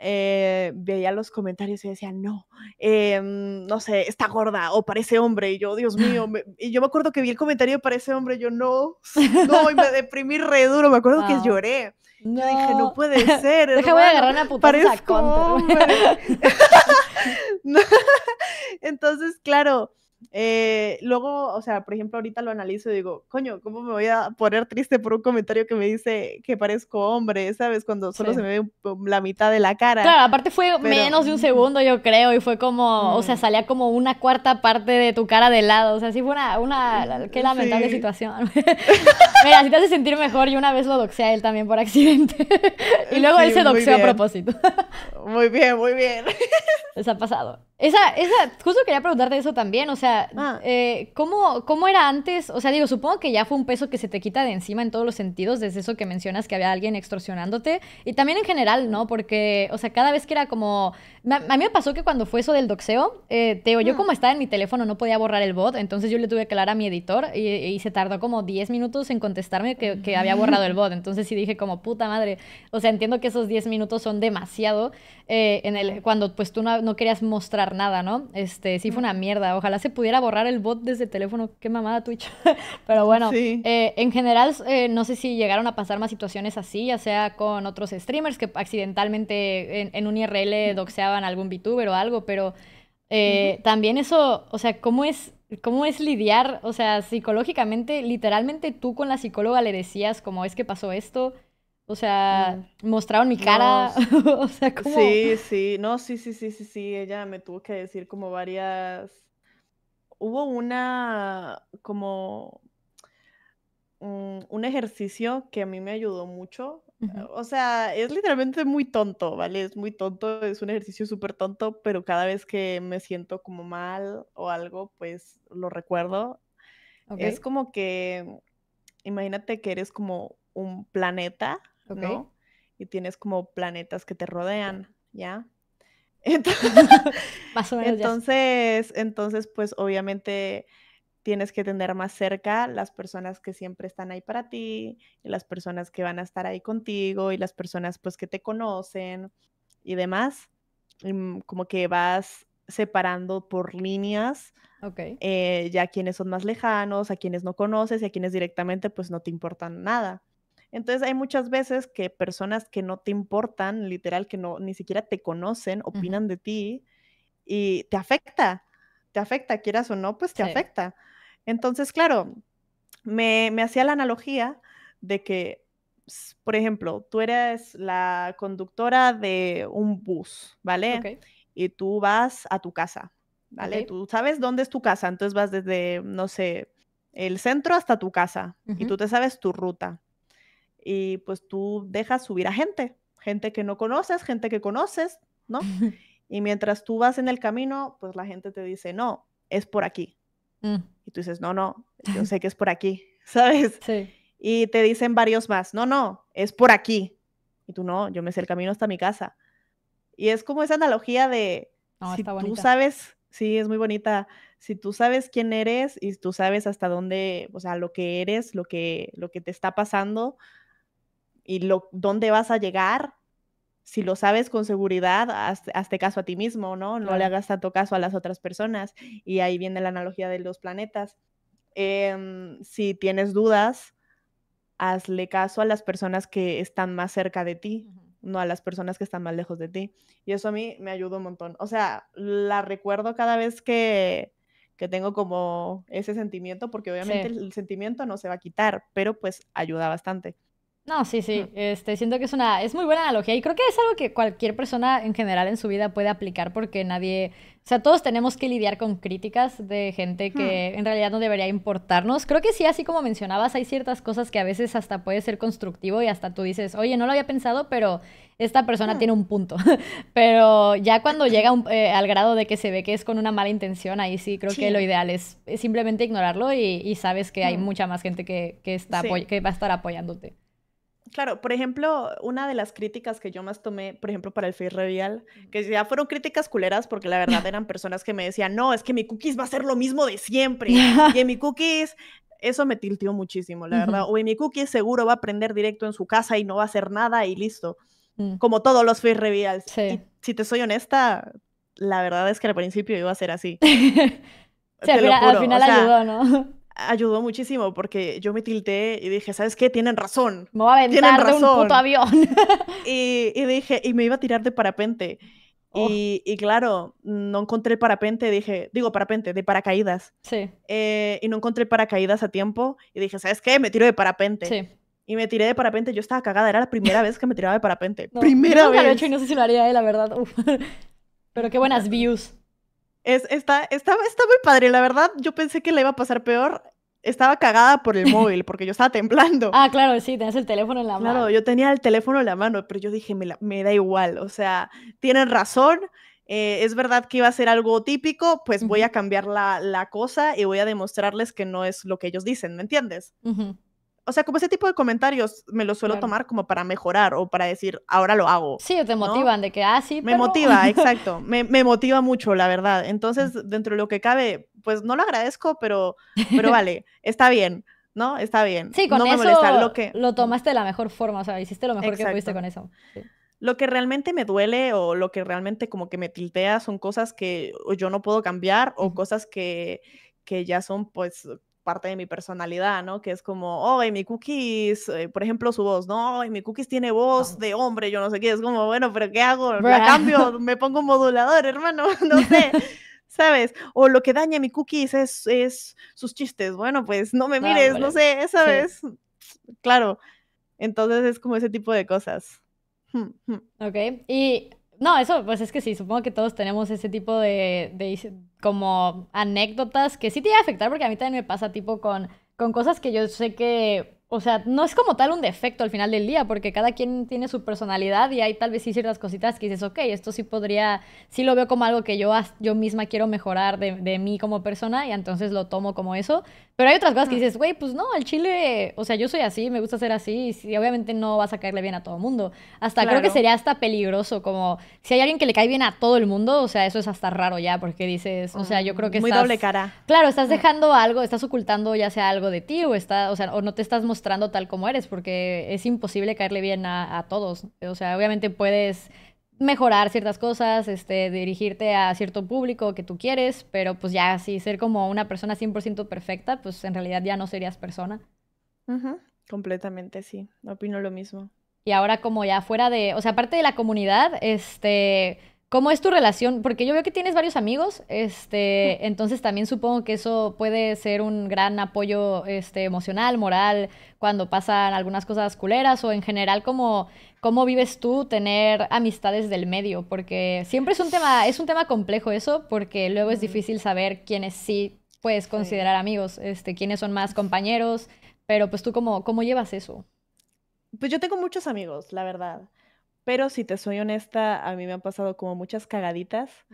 Eh, veía los comentarios y decía, no, em, no sé, está gorda o parece hombre. Y yo, Dios mío, y yo me acuerdo que vi el comentario para ese hombre, yo no, no, y me deprimí re duro, me acuerdo que lloré. No. Yo dije, no puede ser. voy a agarrar una puta Entonces, claro, eh, luego, o sea, por ejemplo, ahorita lo analizo y digo, coño, ¿cómo me voy a poner triste por un comentario que me dice que parezco hombre, ¿sabes? Cuando solo se me ve la mitad de la cara. Claro, aparte fue menos de un segundo, yo creo, y fue como, o sea, mm. salía como una cuarta parte de tu cara de lado, o sea, sí fue una, una qué lamentable situación. Mira, si te hace sentir mejor, yo una vez lo doxé a él también por accidente, y luego él se doxeó a propósito. muy bien, muy bien. Les ha pasado. Esa, esa, justo quería preguntarte eso también, o sea, ah. eh, ¿cómo, era antes? O sea, digo, supongo que ya fue un peso que se te quita de encima en todos los sentidos, desde eso que mencionas que había alguien extorsionándote, y también en general, ¿no? Porque, o sea, cada vez que era como, a mí me pasó que cuando fue eso del doxeo, eh, Teo, yo mm. como estaba en mi teléfono no podía borrar el bot, entonces yo le tuve que hablar a mi editor y, se tardó como 10 minutos en contestarme que, mm. había borrado el bot. Entonces sí dije como, puta madre, o sea, entiendo que esos 10 minutos son demasiado eh, en el, cuando pues tú no, querías mostrar nada, ¿no? Este, sí fue mm. una mierda. Ojalá se pudiera borrar el bot desde teléfono. Qué mamada Twitch. Pero bueno, eh, en general eh, no sé si llegaron a pasar más situaciones así, ya sea con otros streamers que accidentalmente en, en un IRL doxeaban algún VTuber o algo, pero eh, también eso, o sea, ¿cómo es, ¿cómo es lidiar, o sea, psicológicamente, literalmente tú con la psicóloga le decías como es que pasó esto? O sea, mm. mostraron mi cara. o sea, ¿cómo? Sí, sí, no, sí, sí, sí, sí, sí. Ella me tuvo que decir como varias. Hubo una como mm, un ejercicio que a mí me ayudó mucho o sea, es literalmente muy tonto, ¿vale? Es muy tonto, es un ejercicio súper tonto, pero cada vez que me siento como mal o algo, pues lo recuerdo. Es como que, imagínate que eres como un planeta, ¿no? Y tienes como planetas que te rodean, ¿ya? Entonces, entonces, entonces, pues obviamente tienes que tener más cerca las personas que siempre están ahí para ti, las personas que van a estar ahí contigo y las personas pues que te conocen y demás. Mm, como que vas separando por líneas okay. eh, ya quienes son más lejanos, a quienes no conoces y a quienes directamente pues no te importan nada. Entonces hay muchas veces que personas que no te importan, literal, que no ni siquiera te conocen, opinan de ti y te afecta, te afecta, quieras o no, pues te afecta. Entonces, claro, me, hacía la analogía de que, por ejemplo, tú eres la conductora de un bus, ¿vale? Y tú vas a tu casa, ¿vale? Tú sabes dónde es tu casa, entonces vas desde, no sé, el centro hasta tu casa y tú te sabes tu ruta. Y pues tú dejas subir a gente, gente que no conoces, gente que conoces, ¿no? y mientras tú vas en el camino, pues la gente te dice, no, es por aquí. Mm. Y tú dices, no, no, yo sé que es por aquí, ¿sabes? Sí. Y te dicen varios más, no, no, es por aquí. Y tú no, yo me sé el camino hasta mi casa. Y es como esa analogía de, si tú sabes, sí, es muy bonita, si tú sabes quién eres y tú sabes hasta dónde, o sea, lo que eres, lo que, lo que te está pasando y lo, dónde vas a llegar, si lo sabes con seguridad, hazte caso a ti mismo, ¿no? No le hagas tanto caso a las otras personas. Y ahí viene la analogía de los planetas. Em, si tienes dudas, hazle caso a las personas que están más cerca de ti, no a las personas que están más lejos de ti. Y eso a mí me ayuda un montón. O sea, la recuerdo cada vez que, tengo como ese sentimiento, porque obviamente el, sentimiento no se va a quitar, pero pues ayuda bastante. No, sí, sí. Este, siento que es una, es muy buena analogía y creo que es algo que cualquier persona en general en su vida puede aplicar porque nadie, o sea, todos tenemos que lidiar con críticas de gente que hmm. en realidad no debería importarnos. Creo que sí, así como mencionabas, hay ciertas cosas que a veces hasta puede ser constructivo y hasta tú dices, oye, no lo había pensado, pero esta persona hmm. tiene un punto. pero ya cuando llega eh, al grado de que se ve que es con una mala intención, ahí sí creo que lo ideal es simplemente ignorarlo y, sabes que hay hmm. mucha más gente que, está que va a estar apoyándote. Claro, por ejemplo, una de las críticas que yo más tomé, por ejemplo, para el Face Reveal, que ya fueron críticas culeras, porque la verdad eran personas que me decían, no, es que mi cookies va a ser lo mismo de siempre. y en mi cookies, eso me tilteó muchísimo, la verdad. O en mi cookies seguro va a aprender directo en su casa y no va a hacer nada y listo. Mm. Como todos los reveals. Sí. si te soy honesta, la verdad es que al principio iba a ser así. sí, al, final, ayudó, ¿no? ayudó muchísimo porque yo me tilté y dije, ¿sabes qué? Tienen razón. Me voy a aventar de un puto avión. y, dije, y me iba a tirar de parapente. Oh. Y, y, claro, no encontré parapente, dije, digo parapente, de paracaídas. Sí. Eh, y no encontré paracaídas a tiempo y dije, ¿sabes qué? Me tiro de parapente. Sí. Y me tiré de parapente, yo estaba cagada, era la primera vez que me tiraba de parapente. primera vez. Lo había hecho y no sé si lo haría, de eh, la verdad. Pero qué buenas views. Es, está, está, está muy padre, la verdad. Yo pensé que la iba a pasar peor estaba cagada por el móvil, porque yo estaba temblando. Ah, claro, sí, tenías el teléfono en la mano. Claro, yo tenía el teléfono en la mano, pero yo dije, me, da igual, o sea, tienen razón, eh, es verdad que iba a ser algo típico, pues voy a cambiar la, cosa y voy a demostrarles que no es lo que ellos dicen, ¿me entiendes? o sea, como ese tipo de comentarios me los suelo tomar como para mejorar o para decir, ahora lo hago. Sí, te motivan de que, ah, sí, Me motiva, exacto. Me, motiva mucho, la verdad. Entonces, mm. dentro de lo que cabe, pues no lo agradezco, pero, pero vale, está bien, ¿no? Está bien. Sí, con eso Lo, que... tomaste de la mejor forma, o sea, hiciste lo mejor que pudiste con eso. Lo que realmente me duele o lo que realmente como que me tiltea son cosas que yo no puedo cambiar o cosas que, que ya son pues parte de mi personalidad, ¿no? Que es como, oh, mi cookies, eh, por ejemplo, su voz, no, Y mi cookies tiene voz de hombre, yo no sé qué, es como, bueno, pero ¿qué hago? ¿La cambio? ¿Me pongo modulador, hermano? No sé. ¿Sabes? O lo que daña mi cookies es, sus chistes. Bueno, pues no me ah, mires, no sé, ¿sabes? Claro. Entonces es como ese tipo de cosas. Hmm, hmm. Ok. Y no, eso, pues es que sí, supongo que todos tenemos ese tipo de, como anécdotas que sí te iba a afectar, porque a mí también me pasa tipo con, con cosas que yo sé que, o sea, no es como tal un defecto al final del día, porque cada quien tiene su personalidad y hay tal vez sí ciertas cositas que dices, ok, esto sí podría, sí lo veo como algo que yo, yo misma quiero mejorar de, de mí como persona y entonces lo tomo como eso, pero hay otras cosas que ah. dices, güey, pues no, al chile, o sea, yo soy así, me gusta ser así, y obviamente no vas a caerle bien a todo el mundo. Hasta creo que sería hasta peligroso, como si hay alguien que le cae bien a todo el mundo, o sea, eso es hasta raro ya, porque dices, o sea, yo creo que Muy doble cara. Claro, estás ah. dejando algo, estás ocultando ya sea algo de ti, o, está, o, sea, o no te estás mostrando tal como eres, porque es imposible caerle bien a, a todos. O sea, obviamente puedes mejorar ciertas cosas, este, dirigirte a cierto público que tú quieres, pero pues ya si ser como una persona 100% perfecta, pues en realidad ya no serías persona. Completamente, sí, opino lo mismo. Y ahora como ya fuera de, o sea, aparte de la comunidad, este, ¿Cómo es tu relación? Porque yo veo que tienes varios amigos, este, entonces también supongo que eso puede ser un gran apoyo este, emocional, moral, cuando pasan algunas cosas culeras o en general como cómo vives tú tener amistades del medio, porque siempre es un tema es un tema complejo eso, porque luego es difícil saber quiénes sí puedes considerar amigos, este, quiénes son más compañeros, pero pues tú cómo cómo llevas eso? Pues yo tengo muchos amigos, la verdad. Pero si te soy honesta, a mí me han pasado como muchas cagaditas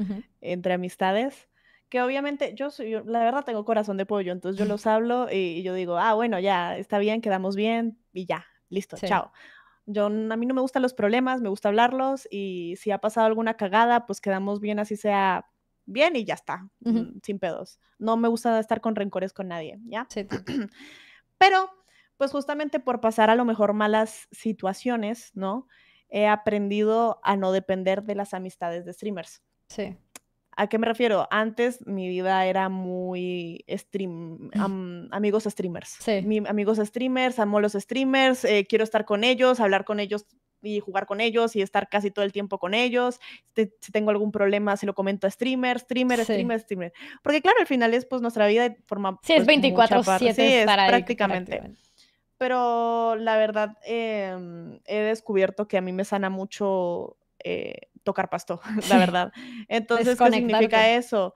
entre amistades, que obviamente yo soy, la verdad tengo corazón de pollo, entonces yo los hablo y, yo digo, ah, bueno, ya está bien, quedamos bien y ya, listo, chao. Yo, a mí no me gustan los problemas, me gusta hablarlos y si ha pasado alguna cagada, pues quedamos bien, así sea bien y ya está, sin pedos. No me gusta estar con rencores con nadie, ¿ya? Sí. Pero, pues justamente por pasar a lo mejor malas situaciones, ¿no? he aprendido a no depender de las amistades de streamers. Sí. ¿A qué me refiero? Antes mi vida era muy stream, amigos streamers. Sí. amigos streamers, amo los streamers, eh, quiero estar con ellos, hablar con ellos y jugar con ellos y estar casi todo el tiempo con ellos. si tengo algún problema, se lo comento a streamer, streamer, streamers, streamer, Porque claro, al final es pues nuestra vida forma... Sí, es 24/7. Pues, sí, es, prácticamente pero la verdad em, he descubierto que a mí me sana mucho eh, tocar pasto, la verdad. Entonces, ¿qué significa eso?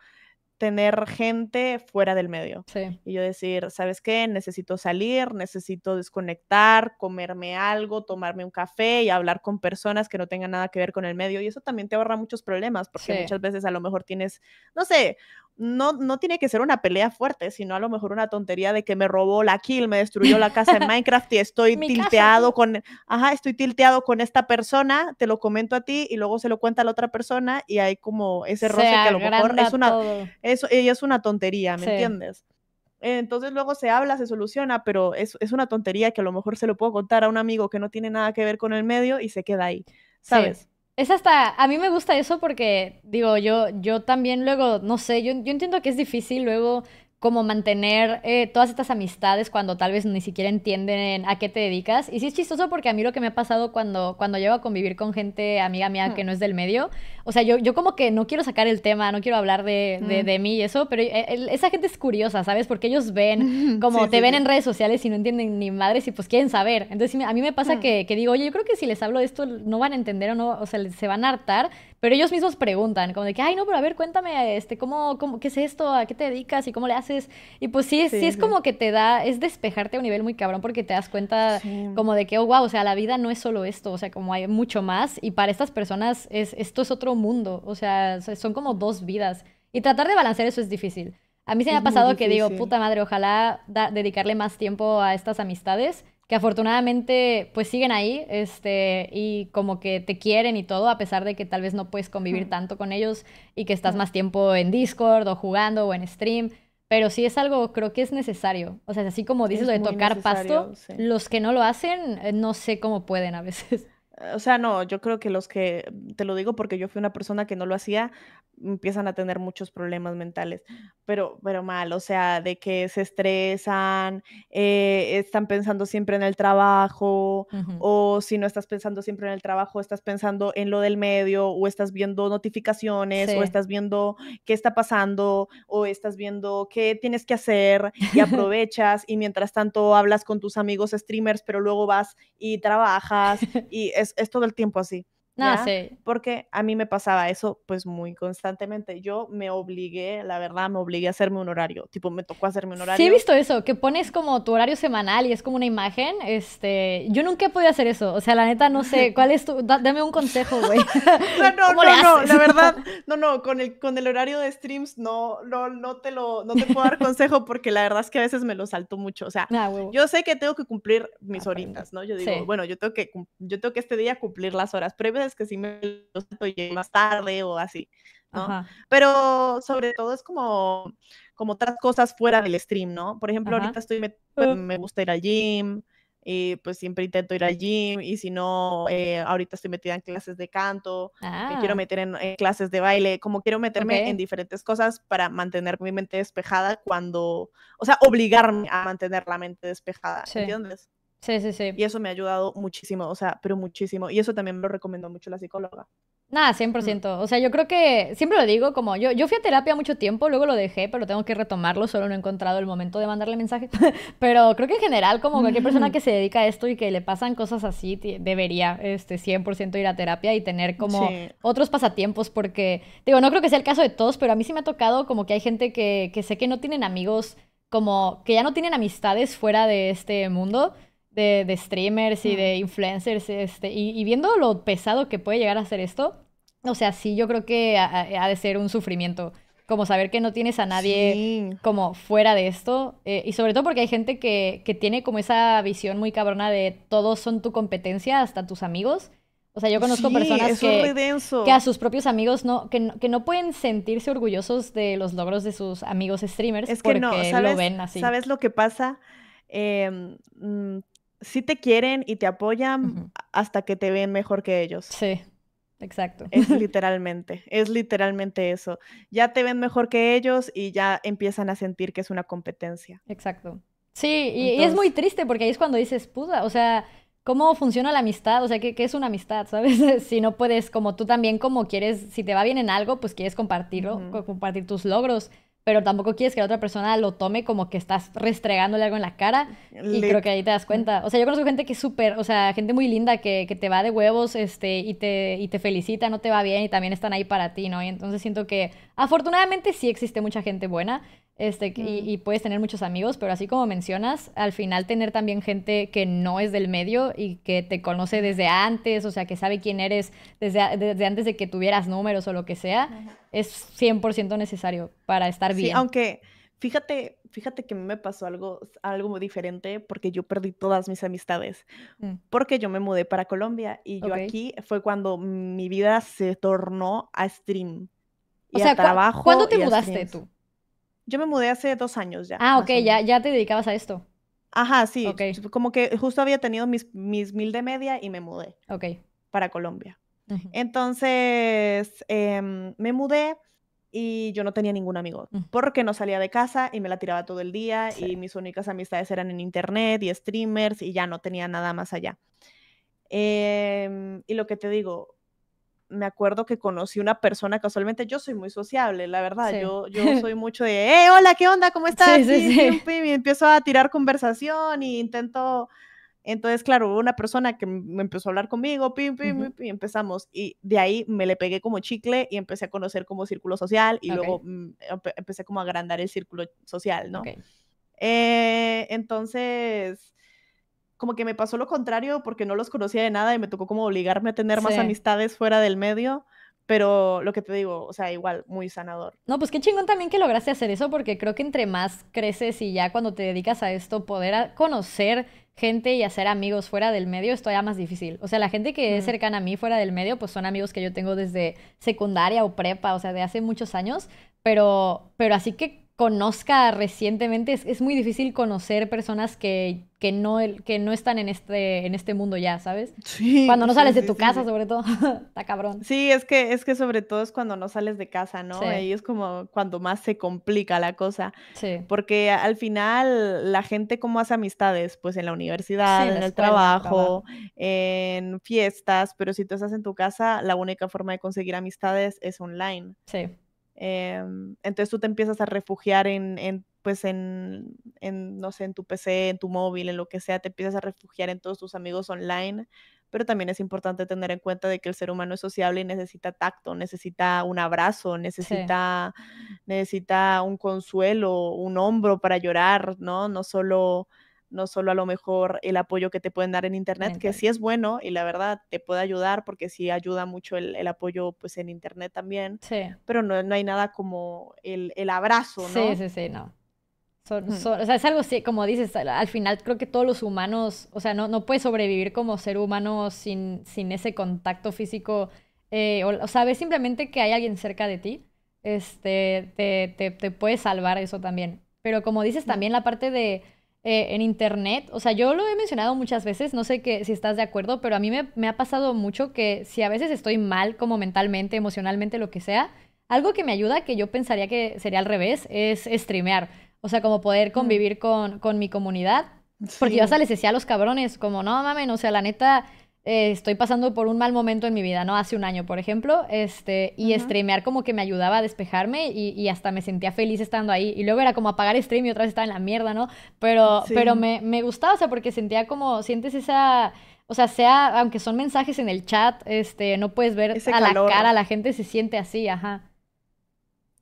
Tener gente fuera del medio. Y yo decir, ¿sabes qué? Necesito salir, necesito desconectar, comerme algo, tomarme un café y hablar con personas que no tengan nada que ver con el medio. Y eso también te ahorra muchos problemas, porque muchas veces a lo mejor tienes, no sé, no, no tiene que ser una pelea fuerte, sino a lo mejor una tontería de que me robó la kill, me destruyó la casa en Minecraft y estoy tilteado con, ajá, estoy tilteado con esta persona, te lo comento a ti y luego se lo cuenta a la otra persona y hay como ese roce que a lo mejor es una, es una tontería, ¿me entiendes? Entonces luego se habla, se soluciona, pero es, una tontería que a lo mejor se lo puedo contar a un amigo que no tiene nada que ver con el medio y se queda ahí, ¿sabes? Es hasta, a mí me gusta eso porque, digo, yo, yo también luego, no sé, yo, entiendo que es difícil luego como mantener eh, todas estas amistades cuando tal vez ni siquiera entienden a qué te dedicas. Y sí es chistoso porque a mí lo que me ha pasado cuando, cuando llego a convivir con gente amiga mía que no es del medio, o sea, yo, yo como que no quiero sacar el tema, no quiero hablar de, de, mm. mí y eso, pero e, esa gente es curiosa, ¿sabes? Porque ellos ven, como te ven en redes sociales y no entienden ni madres y pues quieren saber. Entonces a mí me pasa mm. que, digo, oye, yo creo que si les hablo de esto no van a entender o no, o sea, se van a hartar, pero ellos mismos preguntan, como de que, ay, no, pero a ver, cuéntame, este, ¿cómo, cómo qué es esto? ¿A qué te dedicas? ¿Y cómo le haces? Y pues sí, sí, es como que te da, es despejarte a un nivel muy cabrón porque te das cuenta como de que, oh, wow, o sea, la vida no es solo esto, o sea, como hay mucho más y para estas personas esto es otro mundo. O sea, son como dos vidas. Y tratar de balancear eso es difícil. A mí se me ha pasado que digo, puta madre, ojalá dedicarle más tiempo a estas amistades que afortunadamente pues siguen ahí este y como que te quieren y todo a pesar de que tal vez no puedes convivir tanto con ellos y que estás más tiempo en Discord o jugando o en stream pero sí es algo creo que es necesario o sea así como dices lo de tocar pasto los que no lo hacen eh, no sé cómo pueden a veces o sea, no, yo creo que los que, te lo digo porque yo fui una persona que no lo hacía, empiezan a tener muchos problemas mentales, pero, pero mal, o sea, de que se estresan, eh, están pensando siempre en el trabajo, o si no estás pensando siempre en el trabajo, estás pensando en lo del medio, o estás viendo notificaciones, o estás viendo qué está pasando, o estás viendo qué tienes que hacer y aprovechas y mientras tanto hablas con tus amigos streamers, pero luego vas y trabajas y es es, todo el tiempo así. No, sí. Porque a mí me pasaba eso pues muy constantemente. Yo me obligué, la verdad, me obligué a hacerme un horario. Tipo, me tocó hacerme un horario. Sí, he visto eso, que pones como tu horario semanal y es como una imagen. Este, yo nunca he podido hacer eso. O sea, la neta, no sé, ¿cuál es tu...? dame un consejo, güey. no, no, no, la verdad, no, no, con el, con el horario de streams no, no, no te lo, no te puedo dar consejo porque la verdad es que a veces me lo salto mucho. O sea, ah, yo sé que tengo que cumplir mis horitas, ¿no? Yo digo, bueno, yo tengo que, yo tengo que este día cumplir las horas previas que si me lo más tarde o así, ¿no? Pero sobre todo es como, como otras cosas fuera del stream, ¿no? Por ejemplo, ahorita estoy, pues, me, gusta ir al gym, y eh, pues siempre intento ir al gym y si no, eh, ahorita estoy metida en clases de canto, quiero ah. meter en, clases de baile, como quiero meterme en diferentes cosas para mantener mi mente despejada cuando, o sea, obligarme a mantener la mente despejada, ¿entiendes? Sí, sí, sí. Y eso me ha ayudado muchísimo, o sea, pero muchísimo. Y eso también me lo recomendó mucho la psicóloga. Nada, 100%. Mm. O sea, yo creo que siempre lo digo, como yo, yo fui a terapia mucho tiempo, luego lo dejé, pero tengo que retomarlo, solo no he encontrado el momento de mandarle mensaje. pero creo que en general, como cualquier persona que se dedica a esto y que le pasan cosas así, debería este, 100% ir a terapia y tener como otros pasatiempos, porque, digo, no creo que sea el caso de todos, pero a mí sí me ha tocado como que hay gente que, que sé que no tienen amigos, como que ya no tienen amistades fuera de este mundo de, de streamers y de influencers, este, y, viendo lo pesado que puede llegar a ser esto, o sea, sí, yo creo que ha, de ser un sufrimiento como saber que no tienes a nadie como fuera de esto. Eh, y sobre todo porque hay gente que, que, tiene como esa visión muy cabrona de todos son tu competencia, hasta tus amigos. O sea, yo conozco personas que, que, a sus propios amigos no que, no, que no pueden sentirse orgullosos de los logros de sus amigos streamers es que porque no, lo ven así. ¿Sabes lo que pasa? Eh, si te quieren y te apoyan hasta que te ven mejor que ellos. Sí, exacto. Es literalmente, es literalmente eso. Ya te ven mejor que ellos y ya empiezan a sentir que es una competencia. Exacto. Sí, y, es muy triste porque ahí es cuando dices, puta, o sea, ¿cómo funciona la amistad? O sea, ¿qué, es una amistad? ¿Sabes? si no puedes, como tú también, como quieres, si te va bien en algo, pues quieres compartirlo, compartir tus logros pero tampoco quieres que la otra persona lo tome como que estás restregándole algo en la cara y creo que ahí te das cuenta. O sea, yo conozco gente que es súper, o sea, gente muy linda que, te va de huevos este, y, te, y te felicita, no te va bien y también están ahí para ti, ¿no? Y entonces siento que afortunadamente sí existe mucha gente buena, este, mm. y, puedes tener muchos amigos, pero así como mencionas, al final tener también gente que no es del medio y que te conoce desde antes, o sea, que sabe quién eres desde, desde antes de que tuvieras números o lo que sea, es 100% necesario para estar bien. Sí, aunque fíjate, fíjate que me pasó algo, algo muy diferente porque yo perdí todas mis amistades, mm. porque yo me mudé para Colombia y yo aquí fue cuando mi vida se tornó a stream. Y o sea, a trabajo ¿cuándo te mudaste tú? Yo me mudé hace dos años ya. Ah, ok, ya, ya te dedicabas a esto. Ajá, sí. Como que justo había tenido mis, mil de media y me mudé. Ok. Para Colombia. Entonces, em, me mudé y yo no tenía ningún amigo mm. porque no salía de casa y me la tiraba todo el día y mis únicas amistades eran en internet y streamers y ya no tenía nada más allá. Em, y lo que te digo, me acuerdo que conocí una persona casualmente, yo soy muy sociable, la verdad, yo, yo soy mucho de, hey, eh, hola, ¿qué onda? ¿Cómo estás? empiezo a tirar conversación y intento... Entonces, claro, hubo una persona que me empezó a hablar conmigo, pim, pim, y empezamos. Y de ahí me le pegué como chicle y empecé a conocer como círculo social y luego mm, empecé como a agrandar el círculo social, ¿no? Eh, entonces, como que me pasó lo contrario porque no los conocía de nada y me tocó como obligarme a tener más amistades fuera del medio. Pero lo que te digo, o sea, igual, muy sanador. No, pues qué chingón también que lograste hacer eso, porque creo que entre más creces y ya cuando te dedicas a esto, poder conocer gente y hacer amigos fuera del medio es todavía más difícil. O sea, la gente que es cercana a mí fuera del medio, pues son amigos que yo tengo desde secundaria o prepa, o sea, de hace muchos años. Pero, pero así que conozca recientemente, es, es, muy difícil conocer personas que, que, no, que no están en este, en este mundo ya, ¿sabes? Cuando no sales de tu casa, sobre todo, está cabrón. Sí, es que, es que sobre todo es cuando no sales de casa, ¿no? Ahí es como cuando más se complica la cosa. Sí. Porque al final la gente como hace amistades, pues en la universidad, en, el trabajo, en fiestas, pero si tú estás en tu casa, la única forma de conseguir amistades es online. Sí. Em, entonces tú te empiezas a refugiar en, pues en, no sé, en tu PC, en tu móvil, en lo que sea, te empiezas a refugiar en todos tus amigos online, pero también es importante tener en cuenta de que el ser humano es sociable y necesita tacto, necesita un abrazo, necesita, necesita un consuelo, un hombro para llorar, ¿no? No solo no solo a lo mejor el apoyo que te pueden dar en internet, que sí es bueno y la verdad te puede ayudar porque sí ayuda mucho el, apoyo pues en internet también, sí. pero no, hay nada como el, abrazo, ¿no? Sí, sí, sí, no. o sea, es algo, así, como dices, al, final creo que todos los humanos, o sea, no, no puedes sobrevivir como ser humano sin, sin ese contacto físico, eh, o, sea, saber simplemente que hay alguien cerca de ti, este, te, te, puede salvar eso también. Pero como dices, también la parte de eh, en internet. O sea, yo lo he mencionado muchas veces, no sé que, si estás de acuerdo, pero a mí me, ha pasado mucho que si a veces estoy mal, como mentalmente, emocionalmente, lo que sea, algo que me ayuda, que yo pensaría que sería al revés, es streamear. O sea, como poder convivir con, con mi comunidad. Porque yo hasta les decía a los cabrones, como, no mames, o sea, la neta, eh, estoy pasando por un mal momento en mi vida, ¿no? Hace un año, por ejemplo, este, y streamear como que me ayudaba a despejarme y, hasta me sentía feliz estando ahí. Y luego era como apagar stream y otra vez estaba en la mierda, ¿no? Pero, pero me, me gustaba, o sea, porque sentía como, sientes esa... O sea, sea, aunque son mensajes en el chat, este, no puedes ver a la cara, la gente se siente así, ajá.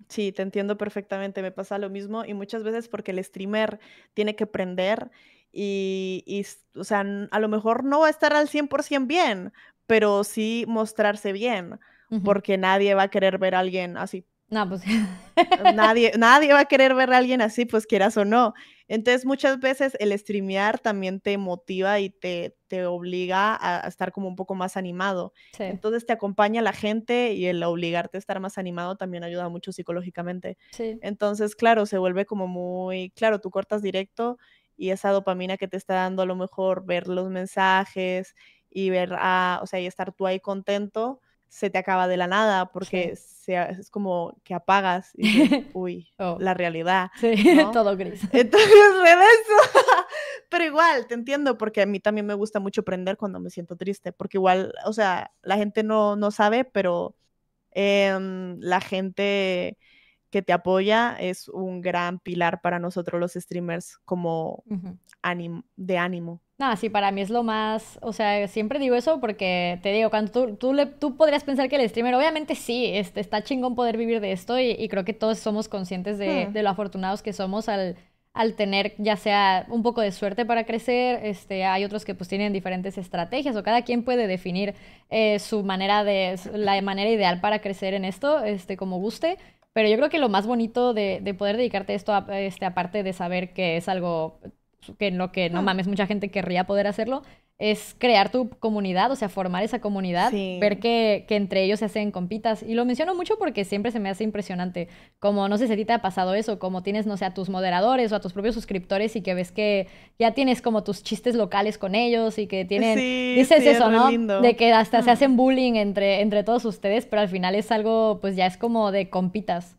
Sí, te entiendo perfectamente, me pasa lo mismo y muchas veces porque el streamer tiene que prender y, o sea, a lo mejor no va a estar al 100% bien, pero sí mostrarse bien, porque nadie va a querer ver a alguien así. Pues, eh, nadie, nadie va a querer ver a alguien así, pues quieras o no. Entonces, muchas veces el streamear también te motiva y te, te obliga a, estar como un poco más animado. Entonces, te acompaña la gente y el obligarte a estar más animado también ayuda mucho psicológicamente. Entonces, claro, se vuelve como muy, claro, tú cortas directo y esa dopamina que te está dando a lo mejor ver los mensajes y ver, ah, o sea, y estar tú ahí contento, se te acaba de la nada porque es como que apagas y uy, oh. la realidad. Sí, todo gris. Entonces, regreso. Pero igual, te entiendo porque a mí también me gusta mucho aprender cuando me siento triste, porque igual, o sea, la gente no, no sabe, pero em, la gente que te apoya es un gran pilar para nosotros los streamers como de ánimo. No, sí, para mí es lo más, o sea, siempre digo eso porque te digo, cuando tú, tú, le, tú podrías pensar que el streamer, obviamente sí, este, está chingón poder vivir de esto y, creo que todos somos conscientes de, hmm. de lo afortunados que somos al, al, tener ya sea un poco de suerte para crecer, este, hay otros que pues tienen diferentes estrategias o cada quien puede definir eh, su manera de, la manera ideal para crecer en esto, este, como guste. Pero yo creo que lo más bonito de, poder dedicarte esto, este, aparte de saber que es algo que en lo que no mm. mames, mucha gente querría poder hacerlo, es crear tu comunidad, o sea, formar esa comunidad, ver que, entre ellos se hacen compitas. Y lo menciono mucho porque siempre se me hace impresionante. Como no sé si a ti te ha pasado eso, como tienes, no sé, a tus moderadores o a tus propios suscriptores y que ves que ya tienes como tus chistes locales con ellos y que tienen. dices eso, ¿no? De que hasta se mm. hacen bullying entre, entre todos ustedes, pero al final es algo, pues ya es como de compitas.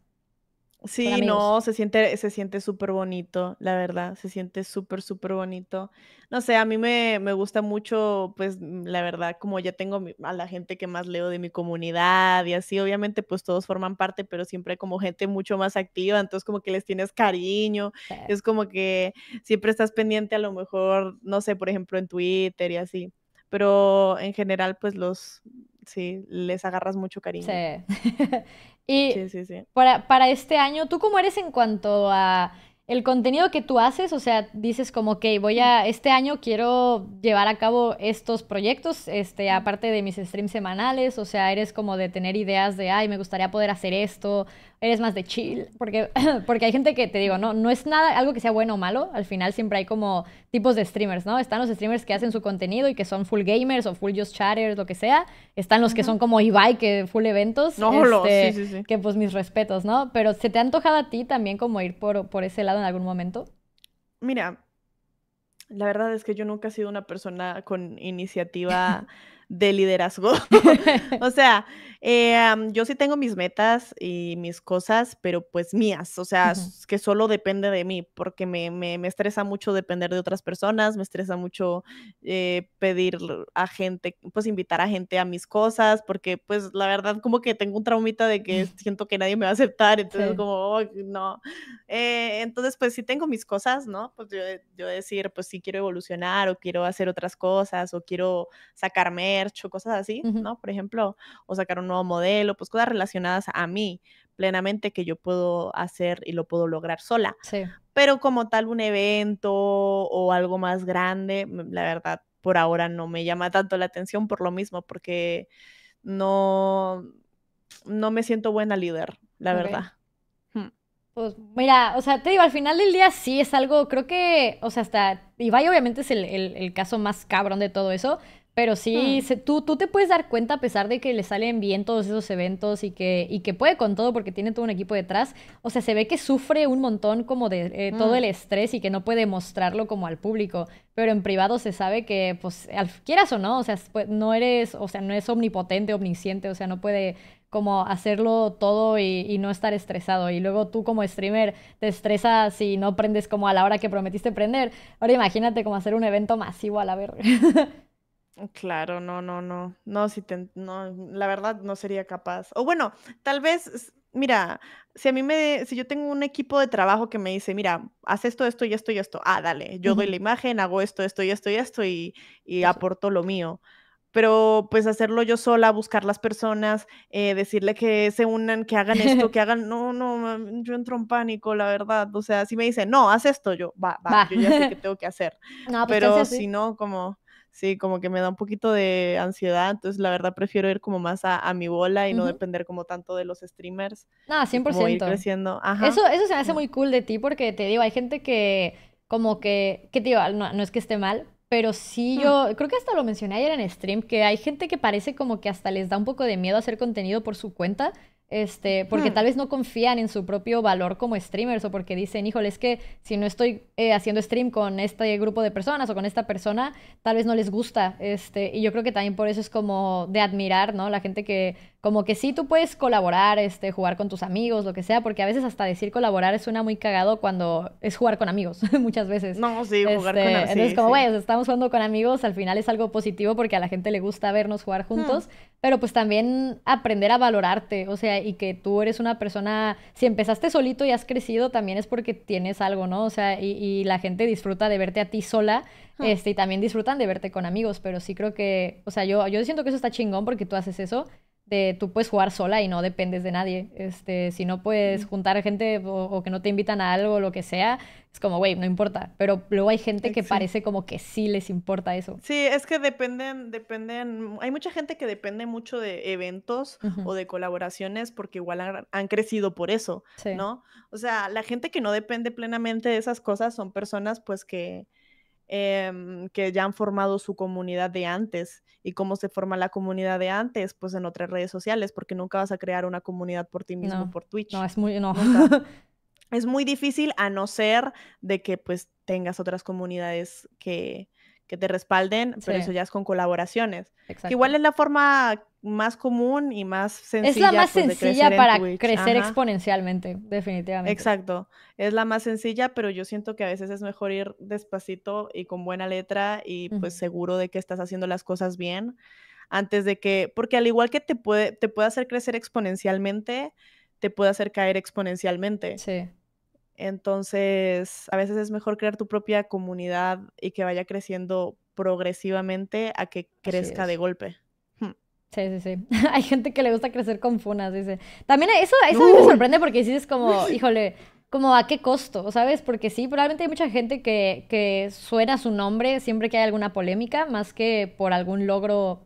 Sí, no, se siente, se siente súper bonito, la verdad, se siente súper, súper bonito. No sé, a mí me, gusta mucho, pues, mm, la verdad, como ya tengo a la gente que más leo de mi comunidad y así, obviamente, pues todos forman parte, pero siempre como gente mucho más activa, entonces como que les tienes cariño, es como que siempre estás pendiente a lo mejor, no sé, por ejemplo, en Twitter y así, pero en general, pues los, sí, les agarras mucho cariño. Sí. Y Para, para este año, ¿tú cómo eres en cuanto a el contenido que tú haces? O sea, dices como, ok, voy a, este año quiero llevar a cabo estos proyectos, este, aparte de mis streams semanales, o sea, eres como de tener ideas de, ay, me gustaría poder hacer esto, eres más de chill, porque, porque hay gente que, te digo, no, no es nada, algo que sea bueno o malo, al final siempre hay como tipos de streamers, ¿no? Están los streamers que hacen su contenido y que son full gamers o full just chatters, lo que sea, están los que son como Ibai, que full eventos, no, este, que pues mis respetos, ¿no? Pero ¿se te ha antojado a ti también como ir por, por ese lado en algún momento? Mira, la verdad es que yo nunca he sido una persona con iniciativa de liderazgo. o sea, eh, yo sí tengo mis metas y mis cosas, pero pues mías, o sea, que solo depende de mí, porque me, estresa mucho depender de otras personas, me estresa mucho eh, pedir a gente, pues invitar a gente a mis cosas, porque pues la verdad como que tengo un traumita de que siento que nadie me va a aceptar, entonces como, no. Eh, entonces pues sí tengo mis cosas, ¿no? Pues yo, decir, pues sí quiero evolucionar o quiero hacer otras cosas o quiero sacar merch o cosas así, ¿no? Por ejemplo, o sacar un nuevo modelo, pues cosas relacionadas a mí plenamente que yo puedo hacer y lo puedo lograr sola. Sí. Pero como tal un evento o algo más grande, mm, la verdad, por ahora no me llama tanto la atención por lo mismo, porque no, no me siento buena líder, la verdad. Hmm. Pues mira, o sea, te digo, al final del día sí es algo, creo que, o sea, hasta Ibai obviamente es el, el, caso más cabrón de todo eso, pero sí, hmm. tú, tú te puedes dar cuenta a pesar de que le salen bien todos esos eventos y que, y que puede con todo porque tiene todo un equipo detrás. O sea, se ve que sufre un montón como de eh, todo hmm. el estrés y que no puede mostrarlo como al público. Pero en privado se sabe que, pues, quieras o no, o sea, pues, no eres, o sea, no es omnipotente, omnisciente, o sea, no puede como hacerlo todo y, y, no estar estresado. Y luego tú como streamer te estresas y no prendes como a la hora que prometiste prender. Ahora imagínate como hacer un evento masivo a la verga. Claro, no, no, no. No, si te, no, la verdad no sería capaz. O bueno, tal vez, mira, si a mí me, si yo tengo un equipo de trabajo que me dice, mira, haz esto, esto y esto y esto, ah, dale, yo doy la imagen, hago esto, esto y esto y esto y, aporto lo mío pero pues hacerlo yo sola, buscar las personas, eh, decirle que se unan, que hagan esto, que hagan, no, no, yo entro en pánico, la verdad, o sea, si me dicen, no, haz esto, yo, va, va, yo ya sé qué tengo que hacer, no, pues, pero si no, como, Sí, como que me da un poquito de ansiedad, entonces la verdad prefiero ir como más a, mi bola y no depender como tanto de los streamers. Nada, 100%. Como creciendo. Eso, eso se me hace muy cool de ti porque te digo, hay gente que como que, que te digo, no, no es que esté mal, pero sí hmm. yo creo que hasta lo mencioné ayer en stream que hay gente que parece como que hasta les da un poco de miedo hacer contenido por su cuenta este, porque hmm. tal vez no confían en su propio valor como streamers o porque dicen, híjole, es que si no estoy eh, haciendo stream con este grupo de personas o con esta persona, tal vez no les gusta, este, y yo creo que también por eso es como de admirar, ¿no? La gente que como que sí, tú puedes colaborar, este, jugar con tus amigos, lo que sea, porque a veces hasta decir colaborar suena muy cagado cuando es jugar con amigos, muchas veces. No, sí, jugar con este, amigos. Entonces, como, güey, estamos jugando con amigos, al final es algo positivo porque a la gente le gusta vernos jugar juntos, hmm. pero pues también aprender a valorarte, o sea, y que tú eres una persona, si empezaste solito y has crecido, también es porque tienes algo, ¿no? O sea, y, la gente disfruta de verte a ti sola, hmm. este, y también disfrutan de verte con amigos, pero sí creo que, o sea, yo, yo siento que eso está chingón porque tú haces eso este, tú puedes jugar sola y no dependes de nadie. Este, si no puedes juntar gente o, que no te invitan a algo o lo que sea, es como, güey, no importa. Pero luego hay gente que parece como que sí les importa eso. Sí, es que dependen, dependen, hay mucha gente que depende mucho de eventos o de colaboraciones porque igual han, crecido por eso, ¿no? O sea, la gente que no depende plenamente de esas cosas son personas pues que Em, que ya han formado su comunidad de antes. ¿Y cómo se forma la comunidad de antes? Pues en otras redes sociales, porque nunca vas a crear una comunidad por ti mismo, por Twitch. No, es muy... es muy difícil a no ser de que pues tengas otras comunidades que, que te respalden, pero eso ya es con colaboraciones. Que igual es la forma más común y más sencilla. Es la más pues, sencilla para crecer exponencialmente, definitivamente. Exacto, es la más sencilla, pero yo siento que a veces es mejor ir despacito y con buena letra y pues seguro de que estás haciendo las cosas bien antes de que, porque al igual que te puede, te puede hacer crecer exponencialmente, te puede hacer caer exponencialmente. Sí. Entonces, a veces es mejor crear tu propia comunidad y que vaya creciendo progresivamente a que crezca de golpe. Hmm. Sí, sí, sí. Hay gente que le gusta crecer con funas, dice. También eso, eso me sorprende porque dices como, híjole, como a qué costo, ¿sabes? Porque sí, probablemente hay mucha gente que, suena su nombre siempre que hay alguna polémica, más que por algún logro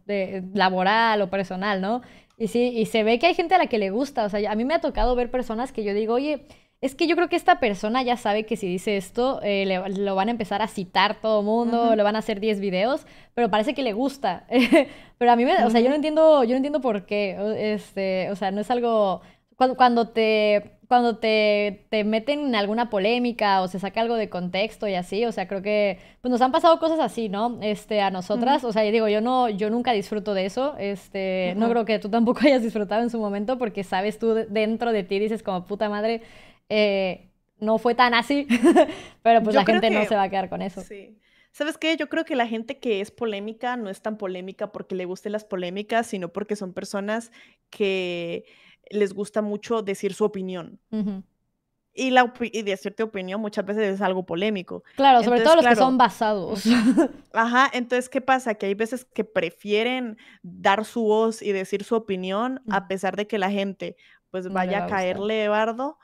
laboral o personal, ¿no? Y sí, y se ve que hay gente a la que le gusta, o sea, a mí me ha tocado ver personas que yo digo, oye, es que yo creo que esta persona ya sabe que si dice esto, eh, lo van a empezar a citar todo el mundo, lo van a hacer 10 videos, pero parece que le gusta. pero a mí me, o sea, yo no entiendo, yo no entiendo por qué. Este, o sea, no es algo. Cuando, te. Cuando te, meten en alguna polémica o se saca algo de contexto y así, o sea, creo que pues nos han pasado cosas así, ¿no? Este, a nosotras, o sea, digo, yo no, yo nunca disfruto de eso, este, no creo que tú tampoco hayas disfrutado en su momento porque sabes tú dentro de ti, dices como puta madre, eh, no fue tan así, pero pues la gente no se va a quedar con eso. Sí. ¿Sabes qué? Yo creo que la gente que es polémica no es tan polémica porque le gusten las polémicas, sino porque son personas que les gusta mucho decir su opinión. Y, la opinión muchas veces es algo polémico. Claro, sobre todo los que son basados. Ajá, entonces, ¿qué pasa? Que hay veces que prefieren dar su voz y decir su opinión a pesar de que la gente pues vaya a caerle bardo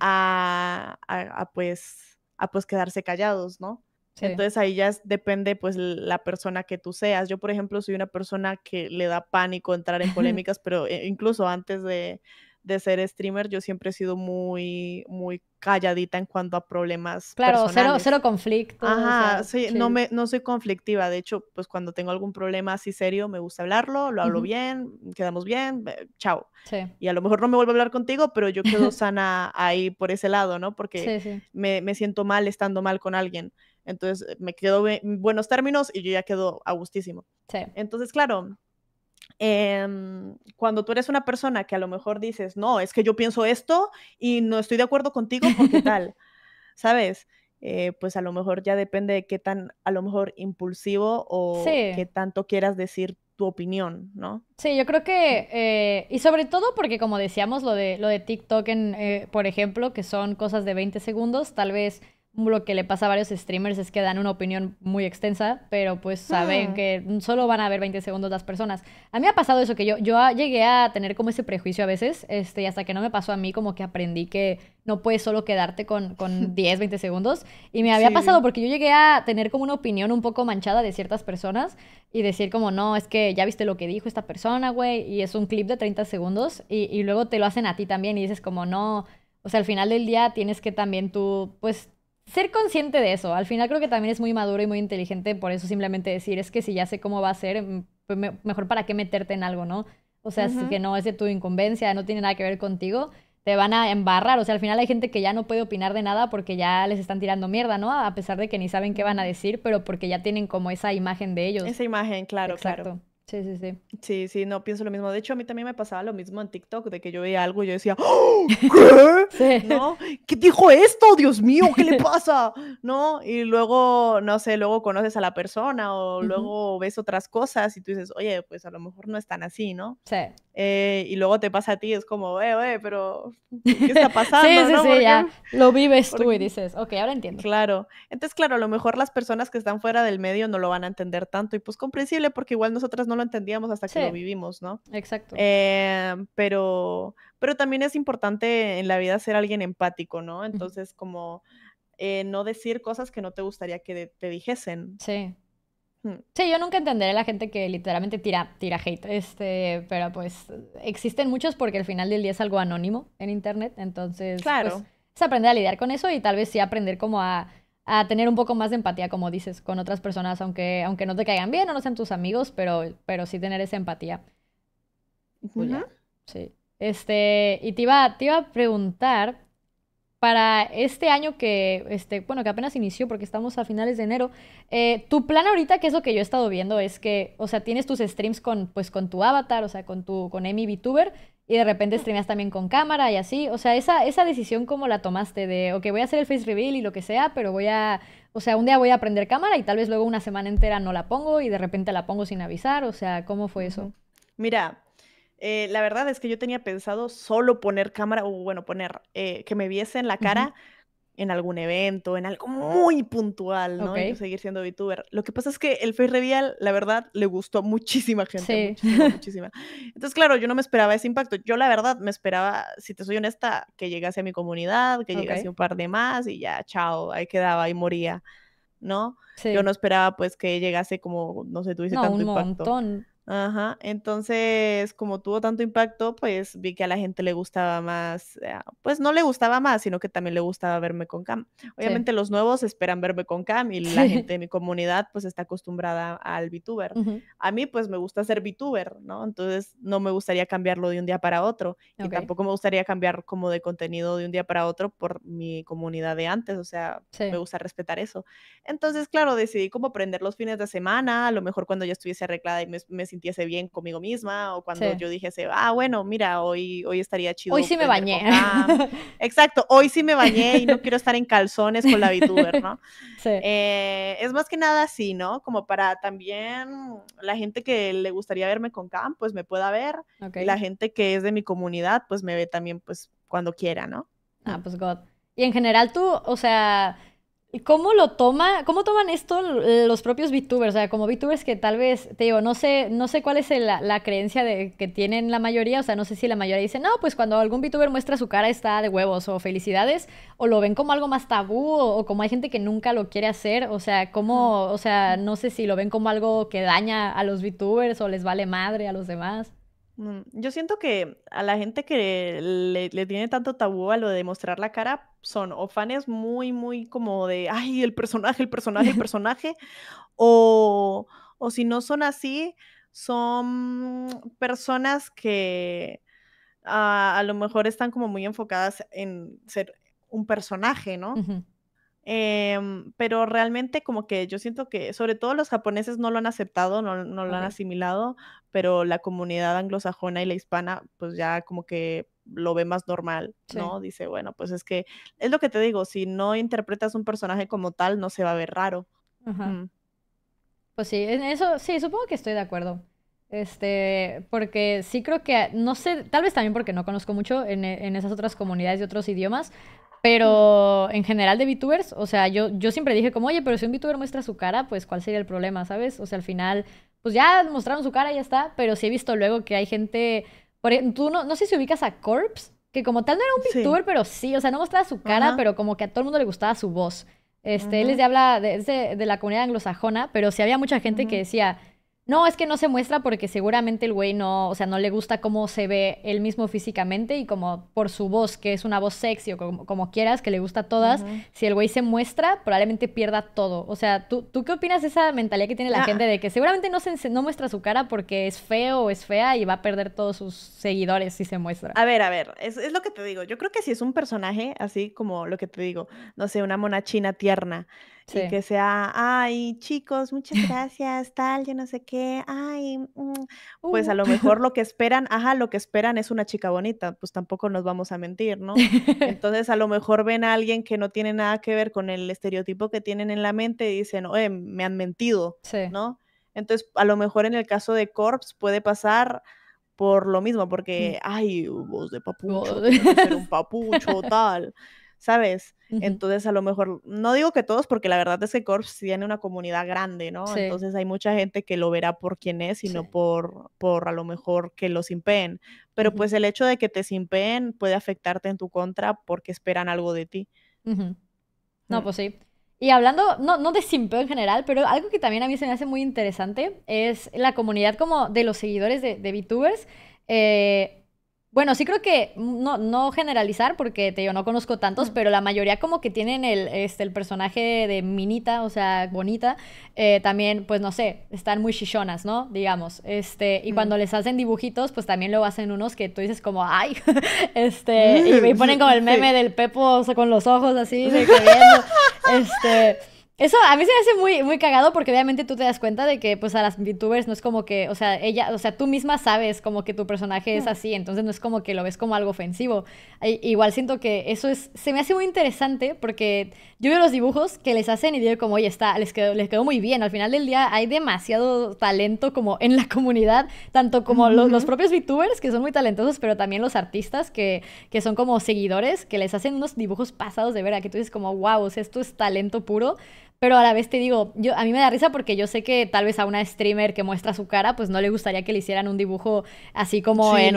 a, pues, a pues quedarse callados, ¿no? Entonces ahí ya depende pues la persona que tú seas. Yo, por ejemplo, soy una persona que le da pánico entrar en polémicas, pero eh, incluso antes de, de ser streamer, yo siempre he sido muy, muy calladita en cuanto a problemas. Claro, Cero, cero conflicto. Ajá, sí, no, me, no soy conflictiva. De hecho, pues cuando tengo algún problema así serio, me gusta hablarlo, lo hablo bien, quedamos bien, chao. Sí. Y a lo mejor no me vuelvo a hablar contigo, pero yo quedo sana ahí por ese lado, ¿no? Porque me, me siento mal estando mal con alguien. Entonces me quedo en buenos términos y yo ya quedo a gustísimo. Sí. Entonces, claro, Em, cuando tú eres una persona que a lo mejor dices, no, es que yo pienso esto y no estoy de acuerdo contigo qué tal, ¿sabes? Eh, pues a lo mejor ya depende de qué tan, a lo mejor impulsivo o qué tanto quieras decir tu opinión, ¿no? Sí, yo creo que, eh, y sobre todo porque como decíamos, lo de, lo de TikTok, eh, por ejemplo, que son cosas de 20 segundos, tal vez lo que le pasa a varios streamers es que dan una opinión muy extensa, pero pues saben ah. que solo van a ver 20 segundos las personas. A mí me ha pasado eso, que yo, yo llegué a tener como ese prejuicio a veces, este, y hasta que no me pasó a mí, como que aprendí que no puedes solo quedarte con, 10, 20 segundos. Y me había pasado porque yo llegué a tener como una opinión un poco manchada de ciertas personas y decir como, no, es que ya viste lo que dijo esta persona, güey, y es un clip de 30 segundos y, y luego te lo hacen a ti también y dices como, no, o sea, al final del día tienes que también tú, pues, ser consciente de eso. Al final creo que también es muy maduro y muy inteligente, por eso simplemente decir, es que si ya sé cómo va a ser, mm, pues mejor para qué meterte en algo, ¿no? O sea, si que no es de tu incumbencia, no tiene nada que ver contigo, te van a embarrar. O sea, al final hay gente que ya no puede opinar de nada porque ya les están tirando mierda, ¿no? A pesar de que ni saben qué van a decir, pero porque ya tienen como esa imagen de ellos. Esa imagen, claro, claro. Sí, sí, sí. Sí, sí, no pienso lo mismo. De hecho, a mí también me pasaba lo mismo en TikTok, de que yo veía algo y yo decía, ¡Oh, ¿qué? ¿No? ¿Qué dijo esto? Dios mío, ¿qué le pasa? ¿No? Y luego, no sé, luego conoces a la persona o luego ves otras cosas y tú dices, oye, pues a lo mejor no es tan así, ¿no? Sí. Eh, y luego te pasa a ti, es como, eh, eh, pero ¿qué está pasando? sí, sí, sí, ya. Lo vives tú y dices, ok, ahora entiendo. Claro. Entonces, claro, a lo mejor las personas que están fuera del medio no lo van a entender tanto y pues comprensible porque igual nosotras no lo entendíamos hasta que lo vivimos, ¿no? Exacto. Eh, pero, pero también es importante en la vida ser alguien empático, ¿no? Entonces, como eh, no decir cosas que no te gustaría que te dijesen. Sí. Hmm. Sí, yo nunca entenderé a la gente que literalmente tira, tira hate, este, pero pues existen muchos porque al final del día es algo anónimo en internet, entonces pues, claro. Pues, es aprender a lidiar con eso y tal vez sí aprender como a a tener un poco más de empatía, como dices, con otras personas, aunque, aunque no te caigan bien o no sean tus amigos, pero, pero sí tener esa empatía. Julia, Sí. Este, y te iba, te a preguntar, para este año que, este, bueno, que apenas inició porque estamos a finales de enero, eh, tu plan ahorita, que es lo que yo he estado viendo, es que, o sea, tienes tus streams con, pues, con tu avatar, o sea, con tu, con VTuber, y de repente estrenas también con cámara y así. O sea, esa, esa decisión ¿cómo la tomaste de, ok, voy a hacer el face reveal y lo que sea, pero voy a, o sea, un día voy a aprender cámara y tal vez luego una semana entera no la pongo y de repente la pongo sin avisar. O sea, ¿cómo fue eso? Mira, eh, la verdad es que yo tenía pensado solo poner cámara, o bueno, poner eh, que me viese en la cara en algún evento, en algo ah. muy puntual, ¿no? Y seguir siendo VTuber. Lo que pasa es que el Face Reveal, la verdad, le gustó a muchísima gente. Sí. Muchísima, Entonces, claro, yo no me esperaba ese impacto. Yo, la verdad, me esperaba, si te soy honesta, que llegase a mi comunidad, que llegase un par de más y ya, chao, ahí quedaba, y moría, ¿no? Yo no esperaba, pues, que llegase como, no sé, tuviese no, tanto un impacto. Montón. Ajá, entonces como tuvo tanto impacto, pues vi que a la gente le gustaba más, eh, ah, pues no le gustaba más, sino que también le gustaba verme con Cam. Obviamente los nuevos esperan verme con Cam y la gente de mi comunidad pues está acostumbrada al VTuber. A mí pues me gusta ser VTuber, ¿no? Entonces no me gustaría cambiarlo de un día para otro y tampoco me gustaría cambiar como de contenido de un día para otro por mi comunidad de antes, o sea, me gusta respetar eso. Entonces, claro, decidí como prender los fines de semana, a lo mejor cuando ya estuviese arreglada y me, me sintiese bien conmigo misma o cuando yo dijese, ah, bueno, mira, hoy, hoy estaría chido. Hoy sí me bañé. Exacto, hoy sí me bañé y no quiero estar en calzones con la VTuber, ¿no? Eh, es más que nada así, ¿no? Como para también la gente que le gustaría verme con Cam, pues me pueda ver. Y La gente que es de mi comunidad, pues me ve también, pues cuando quiera, ¿no? Ah, pues God. Y en general tú, o sea, ¿Cómo lo toma? ¿Cómo toman esto los propios VTubers? O sea, como VTubers que tal vez, te digo, no sé, no sé cuál es la, creencia de, que tienen la mayoría. O sea, no sé si la mayoría dice, no, pues cuando algún VTuber muestra su cara está de huevos o felicidades, o lo ven como algo más tabú, o, como hay gente que nunca lo quiere hacer. O sea, ¿cómo? O sea, no sé si lo ven como algo que daña a los VTubers o les vale madre a los demás. Mm, yo siento que a la gente que le, tiene tanto tabú a lo de mostrar la cara son o muy, muy como de, ay, el personaje, el personaje, el personaje, o, si no son así, son personas que ah, a lo mejor están como muy enfocadas en ser un personaje, ¿no? Em, pero realmente como que yo siento que sobre todo los japoneses no lo han aceptado, no, lo han asimilado, pero la comunidad anglosajona y la hispana pues ya como que lo ve más normal, ¿no? Dice, bueno, pues es que es lo que te digo, si no interpretas un personaje como tal, no se va a ver raro. Mm. Pues sí, en eso sí, supongo que estoy de acuerdo. Este, porque sí creo que, no sé, tal vez también porque no conozco mucho en, esas otras comunidades y otros idiomas, pero en general de VTubers, o sea, yo, yo siempre dije como, oye, pero si un VTuber muestra su cara, pues ¿cuál sería el problema, sabes? O sea, al final, pues ya mostraron su cara, ya está, pero sí he visto luego que hay gente, por ejemplo, tú no, sé si ubicas a Corpse, que como tal no era un VTuber, pero sí, o sea, no mostraba su cara, pero como que a todo el mundo le gustaba su voz. Este, él les habla de, la comunidad anglosajona, pero sí había mucha gente que decía, no, es que no se muestra porque seguramente el güey no, o sea, no le gusta cómo se ve él mismo físicamente y como por su voz, que es una voz sexy o como, quieras, que le gusta a todas, si el güey se muestra, probablemente pierda todo. O sea, ¿tú, ¿tú qué opinas de esa mentalidad que tiene la ah. gente de que seguramente no, se, no muestra su cara porque es feo o es fea y va a perder todos sus seguidores si se muestra? A ver, a ver, es, es lo que te digo. Yo creo que si es un personaje así como lo que te digo, no sé, una mona china tierna que sea, ay, chicos, muchas gracias, tal, yo no sé qué, ay, mm, pues a uh. lo mejor lo que esperan, ajá, lo que esperan es una chica bonita, pues tampoco nos vamos a mentir, ¿no? Entonces a lo mejor ven a alguien que no tiene nada que ver con el estereotipo que tienen en la mente y dicen, oye, me han mentido, ¿no? Entonces a lo mejor en el caso de Corps puede pasar por lo mismo, mm. porque, ay, voz de papucho, ser un papucho, tal. ¿sabes? Entonces, a lo mejor, no digo que todos, porque la verdad es que Corps tiene una comunidad grande, ¿no? Entonces hay mucha gente que lo verá por quién es y no por, por a lo mejor que lo simpeen. Pero pues el hecho de que te simpeen puede afectarte en tu contra porque esperan algo de ti. No, mm. pues sí. Y hablando, no, no de simpeo en general, pero algo que también a mí se me hace muy interesante es la comunidad como de los seguidores de, de VTubers. Eh, bueno, sí creo que no, no generalizar porque te, yo no conozco tantos, pero la mayoría como que tienen el, este, el personaje de Minita, o sea, bonita, eh, también, pues no sé, están muy chichonas, ¿no? Digamos, este, y cuando les hacen dibujitos, pues también lo hacen unos que tú dices como, ay, este, y, mm, ponen como el meme del Pepo o sea, con los ojos así, de este... Eso a mí se me hace muy, muy cagado porque obviamente tú te das cuenta de que pues a las VTubers no es como que, o sea, ella, o sea, tú misma sabes como que tu personaje es así, entonces no es como que lo ves como algo ofensivo. igual siento que eso es, se me hace muy interesante porque yo veo los dibujos que les hacen y digo como, oye, está, les quedó, les quedó muy bien. Al final del día hay demasiado talento como en la comunidad, tanto como los, propios VTubers que son muy talentosos, pero también los artistas que, que son como seguidores, que les hacen unos dibujos pasados de vera, que tú dices como, wow, o sea, esto es talento puro. Pero a la vez te digo, yo, a mí me da risa porque yo sé que tal vez a una streamer que muestra su cara, pues no le gustaría que le hicieran un dibujo así como en,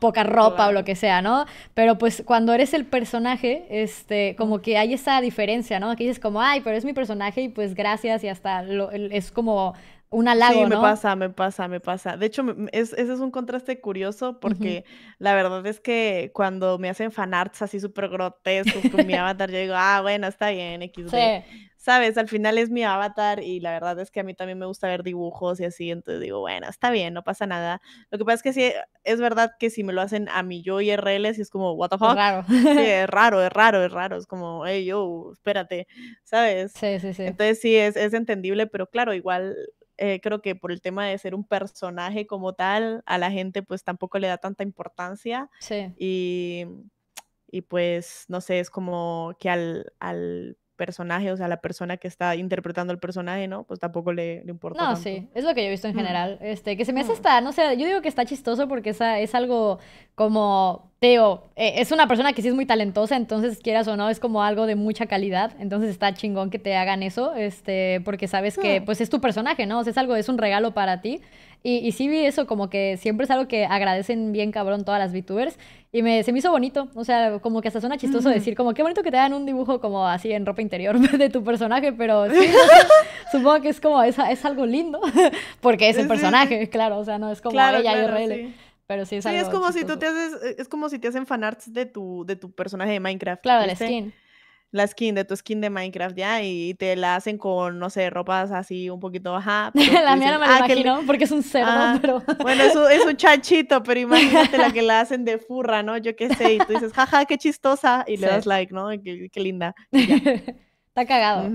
poca ropa o lo que sea, ¿no? Pero pues cuando eres el personaje, este, como que hay esa diferencia, ¿no? Que dices como, ay, pero es mi personaje y pues gracias y hasta es como una halago, sí, me pasa, me pasa, me pasa. De hecho, ese es un contraste curioso porque la verdad es que cuando me hacen fanarts así súper grotescos con mi avatar, yo digo, ah, bueno, está bien, XD. Sí sabes, al final es mi avatar y la verdad es que a mí también me gusta ver dibujos y así, entonces digo, bueno, está bien, no pasa nada. Lo que pasa es que sí, es verdad que si me lo hacen a mi yo IRL, sí es como, what the fuck. Es raro. Sí, es raro, es raro, es raro, es como, hey, yo, espérate, ¿sabes? Sí, sí, sí. Entonces sí, es, es entendible, pero claro, igual eh, creo que por el tema de ser un personaje como tal, a la gente pues tampoco le da tanta importancia. Sí. Y, y pues, no sé, es como que al, al personaje, o sea, la persona que está interpretando el personaje, ¿no? Pues tampoco le, importa. No, sí, es lo que yo he visto en mm. general. Este, que se me hace mm. no sé, yo digo que está chistoso porque esa, es algo como, Teo, eh, es una persona que sí es muy talentosa, entonces quieras o no, es como algo de mucha calidad, entonces está chingón que te hagan eso, este, porque sabes que mm. pues es tu personaje, ¿no? O sea, es algo, es un regalo para ti. Y, sí vi eso, como que siempre es algo que agradecen bien cabrón todas las VTubers. Y me, se me hizo bonito, o sea, como que hasta suena chistoso decir, como qué bonito que te dan un dibujo como así en ropa interior de tu personaje, pero sí, supongo que es como, es, es algo lindo, porque es el personaje, claro, o sea, no es como ella y Sí. Pero sí es, sí, es como si tú te haces, eh, es como si te hacen fanarts de tu, de tu personaje de Minecraft. Claro, ¿viste? skin la skin de tu skin de Minecraft ya y te la hacen con, no sé, ropas así un poquito baja. la mía no me la ah, imagino porque es un cerdo, pero... Bueno, es un, es un, chanchito, pero imagínate la que la hacen de furra, ¿no? Yo qué sé, y tú dices, jaja, qué chistosa, y le das like, ¿no? Qué, linda. Está cagado.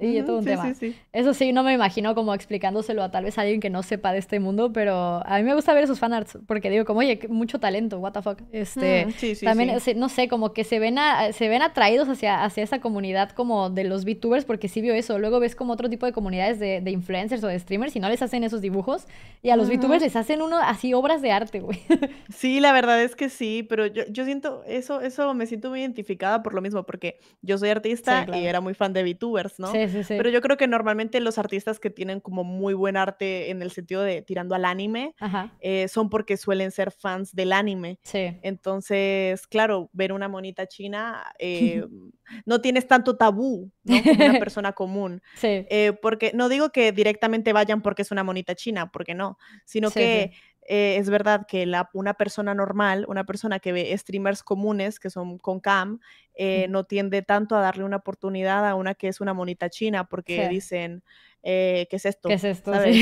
y es todo un tema. Eso sí, no me imagino como explicándoselo a tal vez a alguien que no sepa de este mundo, pero a mí me gusta ver esos fanarts porque digo, como, oye, mucho talento, what the fuck. Este, mm, también, no sé, como que se ven, se ven atraídos hacia, hacia esa comunidad como de los VTubers porque sí vio eso. Luego ves como otro tipo de comunidades de, de influencers o de streamers y no les hacen esos dibujos y a los VTubers les hacen uno así obras de arte, güey. Sí, la verdad es que sí, pero yo, yo siento, eso, eso me siento muy identificada por lo mismo porque yo soy artista y era muy fan de VTubers, ¿no? Sí, sí, sí. Pero yo creo que normalmente los artistas que tienen como muy buen arte en el sentido de tirando al anime, eh, son porque suelen ser fans del anime. Sí. Entonces, claro, ver una monita china, eh, no tienes tanto tabú, ¿no? Como una persona común. Sí. Eh, porque no digo que directamente vayan porque es una monita china, porque no, sino que... Eh, es verdad que una persona normal, una persona que ve streamers comunes que son con cam, eh, no tiende tanto a darle una oportunidad a una que es una monita china porque dicen, eh, ¿qué es esto? ¿Qué es esto? ¿Sabes?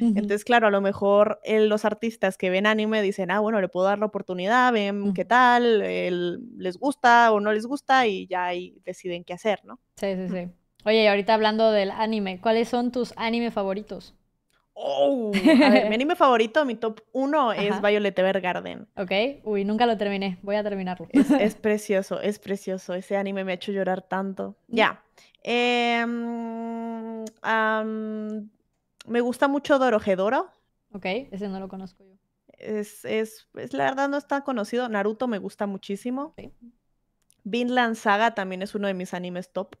Entonces, claro, a lo mejor los artistas que ven anime dicen, ah, bueno, le puedo dar la oportunidad, ven qué tal, les gusta o no les gusta y ya ahí deciden qué hacer, ¿no? Sí, sí, sí. Oye, ahorita hablando del anime, ¿cuáles son tus anime favoritos? Oh, mi anime favorito, mi top 1 es Violet Evergarden. Ok, uy, nunca lo terminé, voy a terminarlo. Es, precioso, es precioso, ese anime me ha hecho llorar tanto. Mm. Ya, em, me gusta mucho Dorohedoro. Ok, ese no lo conozco yo. Es, la verdad no está conocido, Naruto me gusta muchísimo. Sí. Vinland Saga también es uno de mis animes top.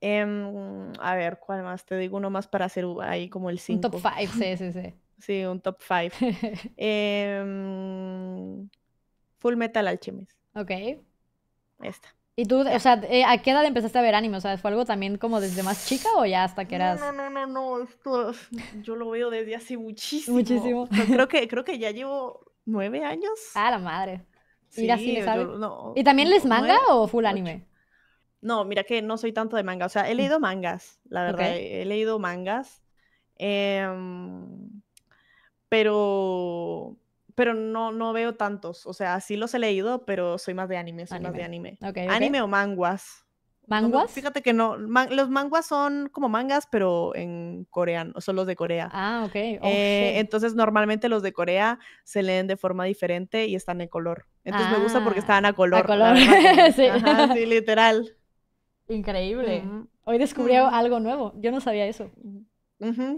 Em, a ver, ¿cuál más? Te digo uno más para hacer ahí como el 5. Un top 5, sí, sí, sí. Sí, un top 5. Em, full Metal Alchemist. Ok. Esta. ¿Y tú, o sea, eh, a qué edad empezaste a ver anime? O sea, ¿fue algo también como desde más chica o ya hasta que eras...? No, no, no, no, yo lo veo desde hace muchísimo. Muchísimo. creo que, creo que ya llevo nueve años. Ah, la madre. Mira, sí, le sabe. ¿Y también les manga o full anime? No, mira que no soy tanto de manga. O sea, he mm. leído mangas, la verdad. He leído mangas. Em, pero pero no, no veo tantos. O sea, sí los he leído, pero soy más de anime, soy más de anime. Anime o manguas. ¿Manguas? fíjate que no, los manguas son como mangas, pero en coreano, son los de Corea. Ah, ok. Oh, eh, entonces, normalmente los de Corea se leen de forma diferente y están en color. Entonces, me gusta porque ah, están a color. A color, sí. sí, literal. Increíble. Hoy descubrí algo nuevo. Yo no sabía eso.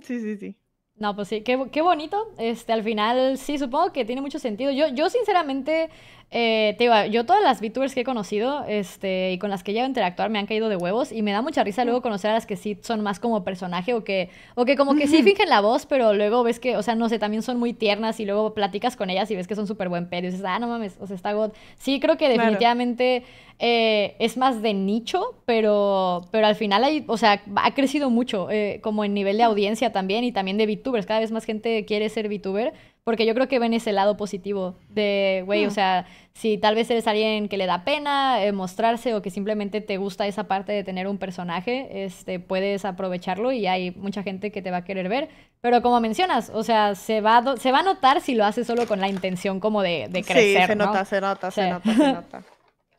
Sí, sí, sí. No, pues sí, qué, bonito. Este, al final, sí, supongo que tiene mucho sentido. Yo, yo sinceramente, eh, te yo todas las VTubers que he conocido este, y con las que he llegado a interactuar me han caído de huevos y me da mucha risa luego conocer a las que sí son más como personaje o que, o que como que sí fingen la voz, pero luego ves que, o sea, no sé, también son muy tiernas y luego platicas con ellas y ves que son súper buen pedo y dices, ah, no mames, o sea, está god. Sí, creo que definitivamente eh, es más de nicho, pero, pero al final o sea, ha crecido mucho eh, como en nivel de audiencia también y también de VTubers cada vez más gente quiere ser VTuber, porque yo creo que ven ese lado positivo de, güey, o hmm. sea, si tal vez eres alguien que le da pena eh, mostrarse o que simplemente te gusta esa parte de tener un personaje, este, puedes aprovecharlo y hay mucha gente que te va a querer ver. Pero como mencionas, o sea, se va a, se va a notar si lo haces solo con la intención como de, de crecer. ¿no? se nota, se nota, se nota, se nota.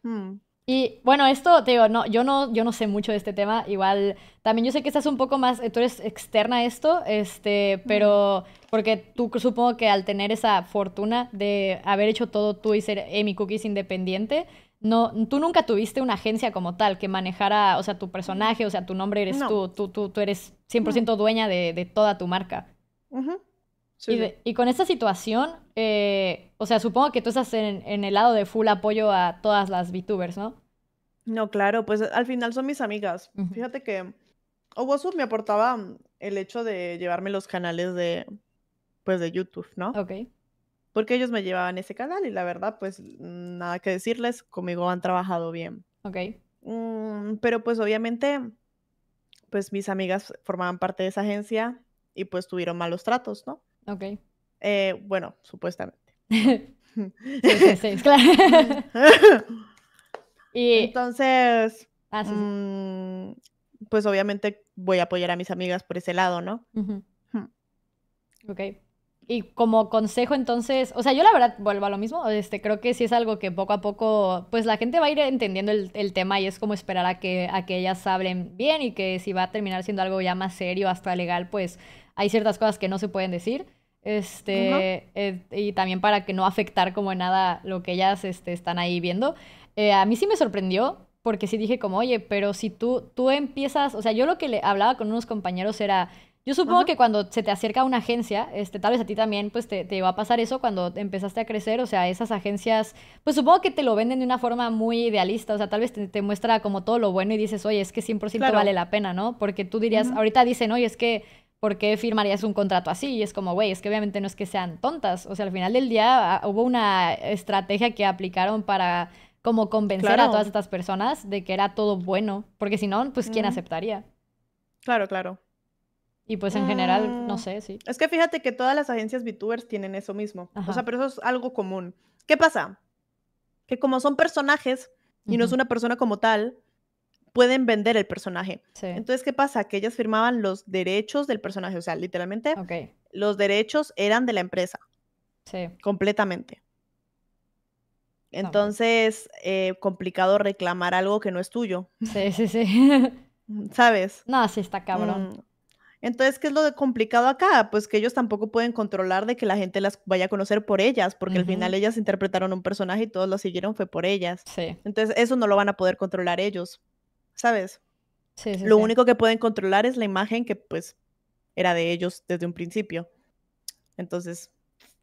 Hmm. Y bueno, esto te digo, no, yo no, yo no sé mucho de este tema, igual también yo sé que estás un poco más, eh, tú eres externa a esto, este, pero porque tú supongo que al tener esa fortuna de haber hecho todo tú y ser Amy Cookies independiente, no, tú nunca tuviste una agencia como tal que manejara, o sea, tu personaje, o sea, tu nombre eres tú, tú, tú, tú, eres 100% dueña de, toda tu marca. y, y con esta situación, eh, o sea, supongo que tú estás en, el lado de full apoyo a todas las VTubers, ¿no? No, claro, pues al final son mis amigas. Fíjate que Owosub me aportaba mm, el hecho de llevarme los canales de, pues, de YouTube, ¿no? Ok. Porque ellos me llevaban ese canal y la verdad, pues, nada que decirles, conmigo han trabajado bien. Ok. Mm, pero pues obviamente, pues mis amigas formaban parte de esa agencia y pues tuvieron malos tratos, ¿no? Ok. Eh, bueno, supuestamente. Ah, sí, sí, claro. y... Entonces, pues obviamente voy a apoyar a mis amigas por ese lado, ¿no? Hmm. Ok. Y como consejo entonces, o sea, yo la verdad vuelvo a lo mismo, este, creo que sí es algo que poco a poco, pues la gente va a ir entendiendo el, tema y es como esperar a que, a que ellas hablen bien y que si va a terminar siendo algo ya más serio, hasta legal, pues hay ciertas cosas que no se pueden decir. Este, eh, y también para que no afectar como en nada lo que ellas este, están ahí viendo. Eh, a mí sí me sorprendió, porque sí dije como, oye, pero si tú, tú empiezas, o sea, yo lo que le hablaba con unos compañeros era, yo supongo que cuando se te acerca una agencia, este, tal vez a ti también, pues te, te, va a pasar eso cuando empezaste a crecer, o sea, esas agencias, pues supongo que te lo venden de una forma muy idealista, o sea, tal vez te, muestra como todo lo bueno y dices, oye, es que 100% vale la pena, ¿no? Porque tú dirías, ahorita dicen, oye, es que ¿por qué firmarías un contrato así? Y es como, güey, es que obviamente no es que sean tontas. O sea, al final del día ah, hubo una estrategia que aplicaron para como convencer a todas estas personas de que era todo bueno, porque si no, pues ¿quién aceptaría? Claro, claro. Y pues en general, ah. no sé, sí. Es que fíjate que todas las agencias VTubers tienen eso mismo. O sea, pero eso es algo común. ¿Qué pasa? Que como son personajes y no es una persona como tal, pueden vender el personaje. Entonces, ¿qué pasa? Que ellas firmaban los derechos del personaje, o sea, literalmente los derechos eran de la empresa. Sí. Completamente. Entonces, eh, complicado reclamar algo que no es tuyo. Sí, sí, sí. ¿Sabes? No, sí está cabrón. Mm. Entonces, ¿qué es lo de complicado acá? Pues que ellos tampoco pueden controlar de que la gente las vaya a conocer por ellas, porque al final ellas interpretaron un personaje y todos lo siguieron fue por ellas. Sí. Entonces, eso no lo van a poder controlar ellos. ¿sabes? Lo único que pueden controlar es la imagen que pues era de ellos desde un principio. Entonces...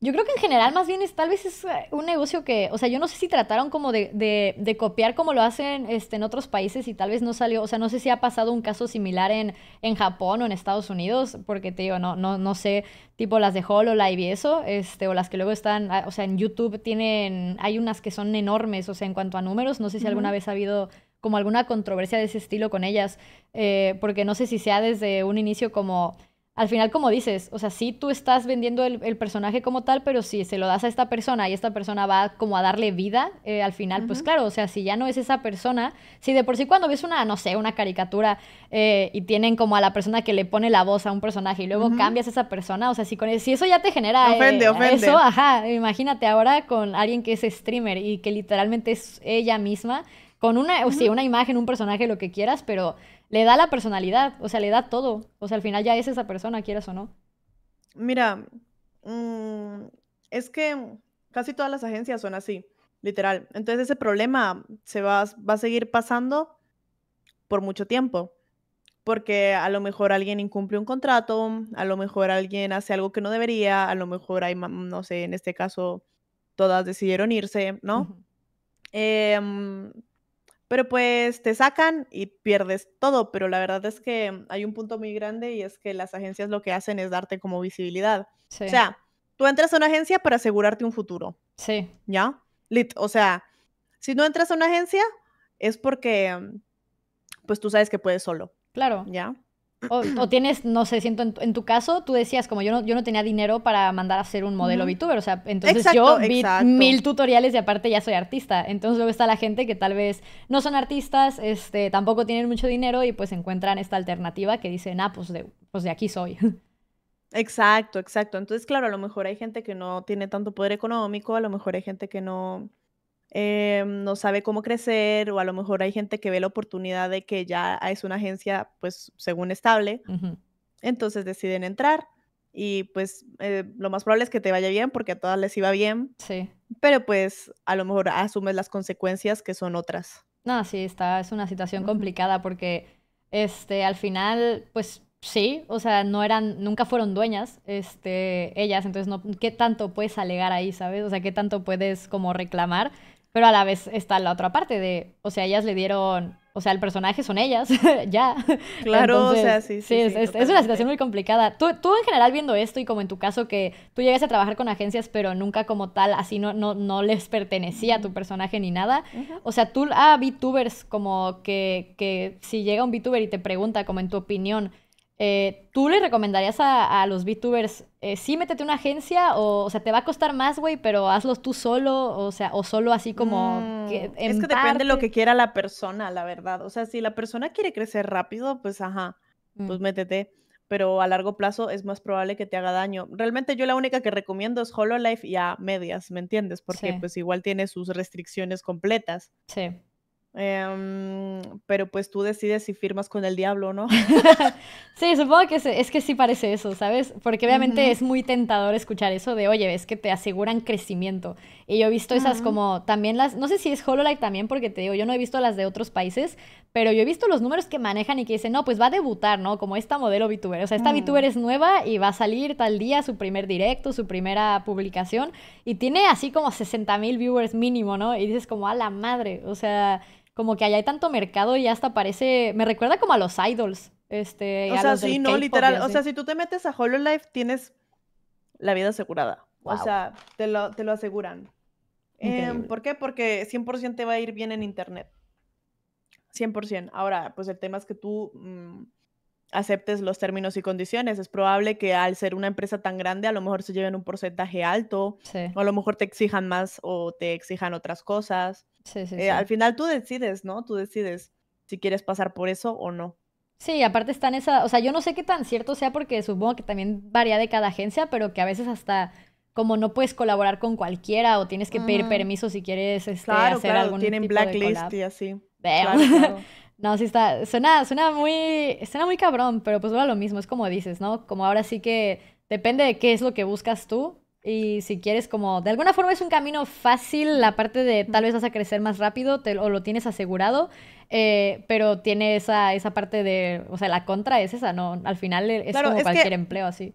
Yo creo que en general más bien es tal vez es eh, un negocio que, o sea, yo no sé si trataron como de, copiar como lo hacen este, en otros países y tal vez no salió, o sea, no sé si ha pasado un caso similar en, en Japón o en Estados Unidos, porque te digo, no, no, sé, tipo las de Hololive y eso, este, o las que luego están, ah, o sea, en YouTube tienen, hay unas que son enormes, o sea, en cuanto a números, no sé si alguna vez ha habido como alguna controversia de ese estilo con ellas, eh, porque no sé si sea desde un inicio como, al final como dices, o sea, sí tú estás vendiendo el, personaje como tal, pero si se lo das a esta persona y esta persona va como a darle vida eh, al final, pues claro, o sea, si ya no es esa persona, si de por sí cuando ves una, no sé, una caricatura eh, y tienen como a la persona que le pone la voz a un personaje y luego cambias a esa persona, o sea, si, con, e, si eso ya te genera... Ofende, ofende. Eso, ajá, imagínate ahora con alguien que es streamer y que literalmente es ella misma con una, o una imagen, un personaje, lo que quieras, pero le da la personalidad, o sea, le da todo. O sea, al final ya es esa persona, quieras o no. Mira, mm, es que casi todas las agencias son así, literal. Entonces ese problema se va, a seguir pasando por mucho tiempo, porque a lo mejor alguien incumple un contrato, a lo mejor alguien hace algo que no debería, a lo mejor hay, no sé, en este caso todas decidieron irse, ¿no? pero pues te sacan y pierdes todo, pero la verdad es que hay un punto muy grande y es que las agencias lo que hacen es darte como visibilidad. O sea, tú entras a una agencia para asegurarte un futuro. Sí. ¿Ya? Lit, o sea, si no entras a una agencia es porque pues tú sabes que puedes solo. Claro. ¿Ya? O, tienes, no sé, siento, en, tu caso, tú decías, como yo no, yo no tenía dinero para mandar a hacer un modelo VTuber, o sea, entonces yo vi mil tutoriales y aparte ya soy artista. Entonces luego está la gente que tal vez no son artistas, este, tampoco tienen mucho dinero y pues encuentran esta alternativa que dicen, ah, pues de, pues de aquí soy. Exacto, exacto. Entonces, claro, a lo mejor hay gente que no tiene tanto poder económico, a lo mejor hay gente que no, Em, no sabe cómo crecer o a lo mejor hay gente que ve la oportunidad de que ya es una agencia, pues, según estable. Entonces deciden entrar y pues eh, lo más probable es que te vaya bien porque a todas les iba bien. Sí. Pero pues a lo mejor asumes las consecuencias que son otras. No, sí, está, es una situación complicada porque este, al final, pues sí, o sea, no eran, nunca fueron dueñas, este, ellas, entonces no, ¿qué tanto puedes alegar ahí, sabes? O sea, ¿qué tanto puedes como reclamar? Pero a la vez está la otra parte de, o sea, ellas le dieron, o sea, el personaje son ellas, ya. Claro, o sea, sí. Sí, es, una situación muy complicada. Tú, en general viendo esto y como en tu caso que tú llegas a trabajar con agencias, pero nunca como tal, así no, no, no les pertenecía a tu personaje ni nada. O sea, tú a ah, VTubers como que, que si llega un VTuber y te pregunta como en tu opinión, eh, ¿Tú le recomendarías a, los VTubers, eh, sí, métete una agencia o, o sea, te va a costar más, güey, pero hazlos tú solo, o sea, o solo así como... Mm, es que depende de lo que quiera la persona, la verdad. O sea, si la persona quiere crecer rápido, pues ajá, pues mm. métete. Pero a largo plazo es más probable que te haga daño. Realmente yo la única que recomiendo es HoloLife y a medias, ¿me entiendes? Porque pues igual tiene sus restricciones completas. Sí. Em, pero pues tú decides si firmas con el diablo, ¿no? sí, supongo que es, que sí parece eso, ¿sabes? Porque obviamente es muy tentador escuchar eso de, oye, es que te aseguran crecimiento. Y yo he visto esas como también las, no sé si es Hololive también, porque te digo, yo no he visto las de otros países, pero yo he visto los números que manejan y que dicen, no, pues va a debutar, ¿no? Como esta modelo VTuber. O sea, esta VTuber mm. es nueva y va a salir tal día su primer directo, su primera publicación, y tiene así como 60 mil viewers mínimo, ¿no? Y dices como, a la madre, o sea como que allá hay tanto mercado y hasta parece, me recuerda como a los idols. Este, o sea, sí, no, literal. O sea, si tú te metes a Hololive, tienes la vida asegurada. O sea, te lo, aseguran. Em, ¿Por qué? Porque 100% te va a ir bien en Internet. 100%. Ahora, pues el tema es que tú mm, aceptes los términos y condiciones. Es probable que al ser una empresa tan grande, a lo mejor se lleven un porcentaje alto, o a lo mejor te exijan más o te exijan otras cosas. Sí, eh, al final tú decides, ¿no? Tú decides si quieres pasar por eso o no. Sí, aparte están esa, o sea, yo no sé qué tan cierto sea porque supongo que también varía de cada agencia, pero que a veces hasta como no puedes colaborar con cualquiera o tienes que pedir mm. permiso si quieres este, claro, hacer claro, tienen blacklist y así. Claro, No, sí está, suena, suena muy, suena muy cabrón, pero pues bueno, lo mismo, es como dices, ¿no? Como ahora sí que depende de qué es lo que buscas tú y si quieres como, de alguna forma es un camino fácil, la parte de tal vez vas a crecer más rápido o lo tienes asegurado, eh, pero tiene esa, esa parte de, o sea, la contra es esa, ¿no? Al final e, es como cualquier empleo así.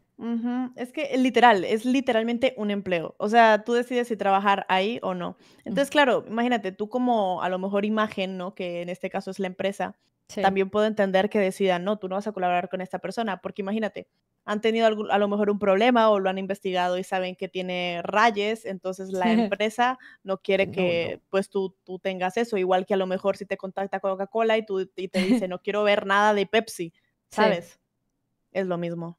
es que literal, es literalmente un empleo. O sea, tú decides si trabajar ahí o no. Entonces, claro, imagínate, tú como a lo mejor imagen, ¿no? Que en este caso es la empresa, también puedo entender que decida, no, tú no vas a colaborar con esta persona, porque imagínate, han tenido a lo mejor un problema o lo han investigado y saben que tiene rayes, entonces la empresa no quiere que pues tú, tú tengas eso, igual que a lo mejor si te contacta Coca-Cola y, tú, y te dice, no quiero ver nada de Pepsi, ¿sabes? Es lo mismo.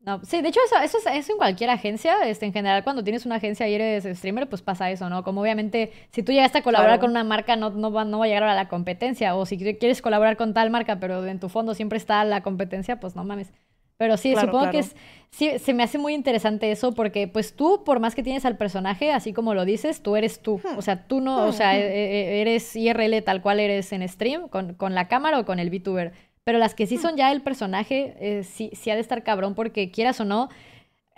No, sí, de hecho eso, eso, es, en cualquier agencia, este, en general cuando tienes una agencia y eres streamer, pues pasa eso, ¿no? Como obviamente si tú llegaste a colaborar con una marca no, no, va, no va a llegar a la competencia, o si quieres colaborar con tal marca, pero en tu fondo siempre está la competencia, pues no mames. Pero sí, supongo que se me hace muy interesante eso porque pues tú, por más que tienes al personaje, así como lo dices, tú eres tú. Hmm. O sea, tú no, o sea, hmm. e, e, e, eres IRL tal cual eres en stream, con, la cámara o con el VTuber. Pero las que sí hmm. son ya el personaje, eh, sí, ha de estar cabrón porque quieras o no,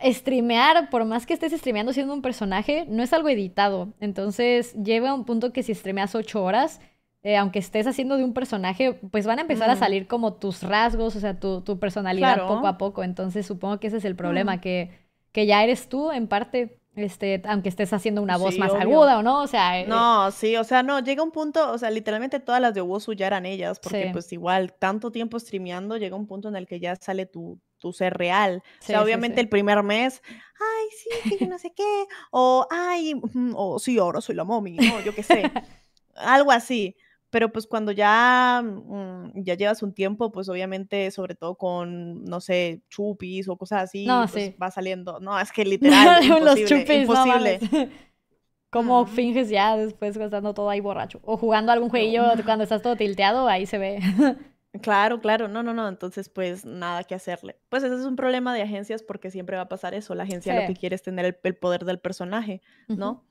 streamear, por más que estés streameando siendo un personaje, no es algo editado. Entonces lleve a un punto que si streameas ocho horas, eh, aunque estés haciendo de un personaje, pues van a empezar a salir como tus rasgos, o sea, tu, tu personalidad poco a poco. Entonces supongo que ese es el problema, que, que ya eres tú en parte, este, aunque estés haciendo una voz más aguda o no, o sea... Eh, no, sí, o sea, no, llega un punto, o sea, literalmente todas las de Wosu ya eran ellas, porque pues igual, tanto tiempo streameando, llega un punto en el que ya sale tu, tu ser real. o sea, obviamente el primer mes, ay, sí, que yo no sé qué, o ay, o sí, ahora soy la mommy, o yo qué sé, algo así pero pues cuando ya, mm, ya llevas un tiempo, pues obviamente, sobre todo con, no sé, chupis o cosas así, pues va saliendo. No, es que literal, imposible, imposible. Como finges ya después gastando todo ahí borracho. O jugando algún jueguillo cuando estás todo tilteado, ahí se ve. Claro, claro, no, no, no, entonces pues nada que hacerle. Pues ese es un problema de agencias porque siempre va a pasar eso, la agencia lo que quiere es tener el, poder del personaje, ¿no?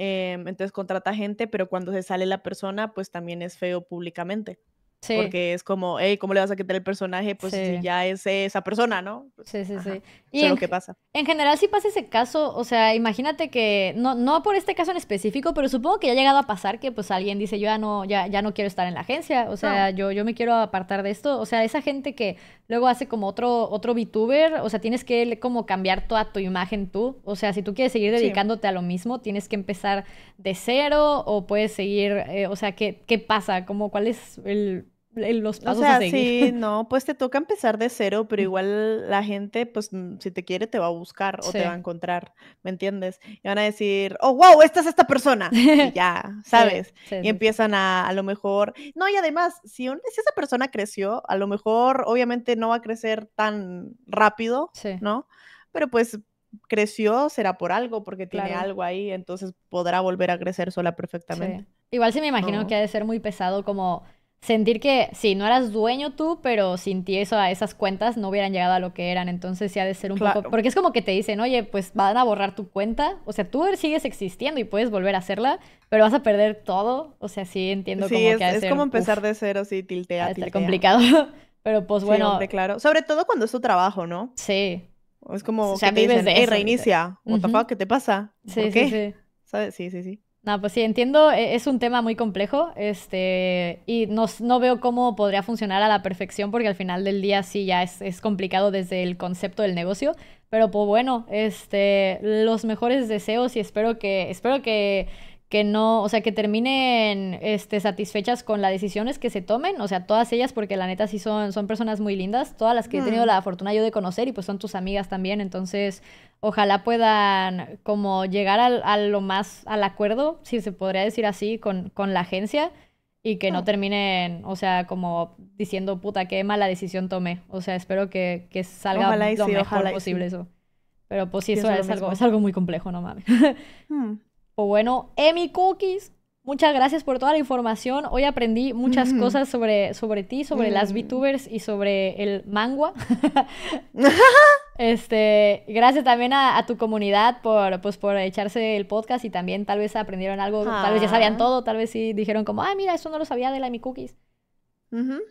Em, entonces contrata gente, pero cuando se sale la persona, pues también es feo públicamente. Porque es como, hey, ¿cómo le vas a quitar el personaje? Pues ya es esa persona, ¿no? Pues, sí, sí, sí. Y en, lo pasa. En general, si pasa ese caso, o sea, imagínate que, no, no por este caso en específico, pero supongo que ya ha llegado a pasar que pues alguien dice, yo ya no, ya, no quiero estar en la agencia, o sea, yo, yo me quiero apartar de esto. O sea, esa gente que luego hace como otro, otro VTuber, o sea, tienes que como cambiar toda tu imagen tú. O sea, si tú quieres seguir dedicándote a lo mismo, tienes que empezar de cero o puedes seguir, eh, o sea, ¿qué, qué pasa? ¿cuál es el los pasos o sea, Sí, no, pues te toca empezar de cero, pero igual la gente, pues si te quiere, te va a buscar o te va a encontrar, ¿me entiendes? Y van a decir, oh, wow, esta es esta persona. Y ya, ¿sabes? y empiezan a, a lo mejor, no, y además, si, esa persona creció, a lo mejor obviamente no va a crecer tan rápido, ¿no? Pero pues creció será por algo, porque tiene algo ahí, entonces podrá volver a crecer sola perfectamente. Igual sí me imagino que ha de ser muy pesado como sentir que sí, no eras dueño tú, pero sin ti eso, esas cuentas no hubieran llegado a lo que eran. Entonces sí ha de ser un poco... Porque es como que te dicen, oye, pues van a borrar tu cuenta. O sea, tú sigues existiendo y puedes volver a hacerla, pero vas a perder todo. O sea, sí entiendo es, que es como empezar de cero, sí, tiltea, es complicado. pero pues bueno... Sí, claro. Sobre todo cuando es tu trabajo, ¿no? Sí. Es como o sea, que te dicen, reinicia. ¿What the ¿Qué te pasa? Sí, sí, sí. ¿Sabes? Sí, sí, sí. No, pues sí, entiendo, e, es un tema muy complejo, este, y no, no, veo cómo podría funcionar a la perfección, porque al final del día sí ya es, es, complicado desde el concepto del negocio, pero pues bueno, este, los mejores deseos y espero que, espero que, que no, o sea, que terminen este, satisfechas con las decisiones que se tomen, o sea, todas ellas, porque la neta sí son, son personas muy lindas, todas las que he tenido mm. la fortuna yo de conocer y pues son tus amigas también, entonces ojalá puedan como llegar a lo más, al acuerdo, si se podría decir así, con, con la agencia y que no ah. terminen, o sea, como diciendo, puta, qué mala decisión tomé, o sea, espero que, salga lo mejor posible eso. Pero pues sí, eso es algo, es algo muy complejo, no mames. Mm bueno, Emi Cookies, muchas gracias por toda la información. Hoy aprendí muchas mm. cosas sobre, sobre ti, sobre las mm. VTubers y sobre el mangua. este, gracias también a, tu comunidad por, pues, por echarse el podcast y también tal vez aprendieron algo, tal vez ya sabían ah. todo, tal vez sí dijeron como, ah, mira, eso no lo sabía de la Emi Cookies.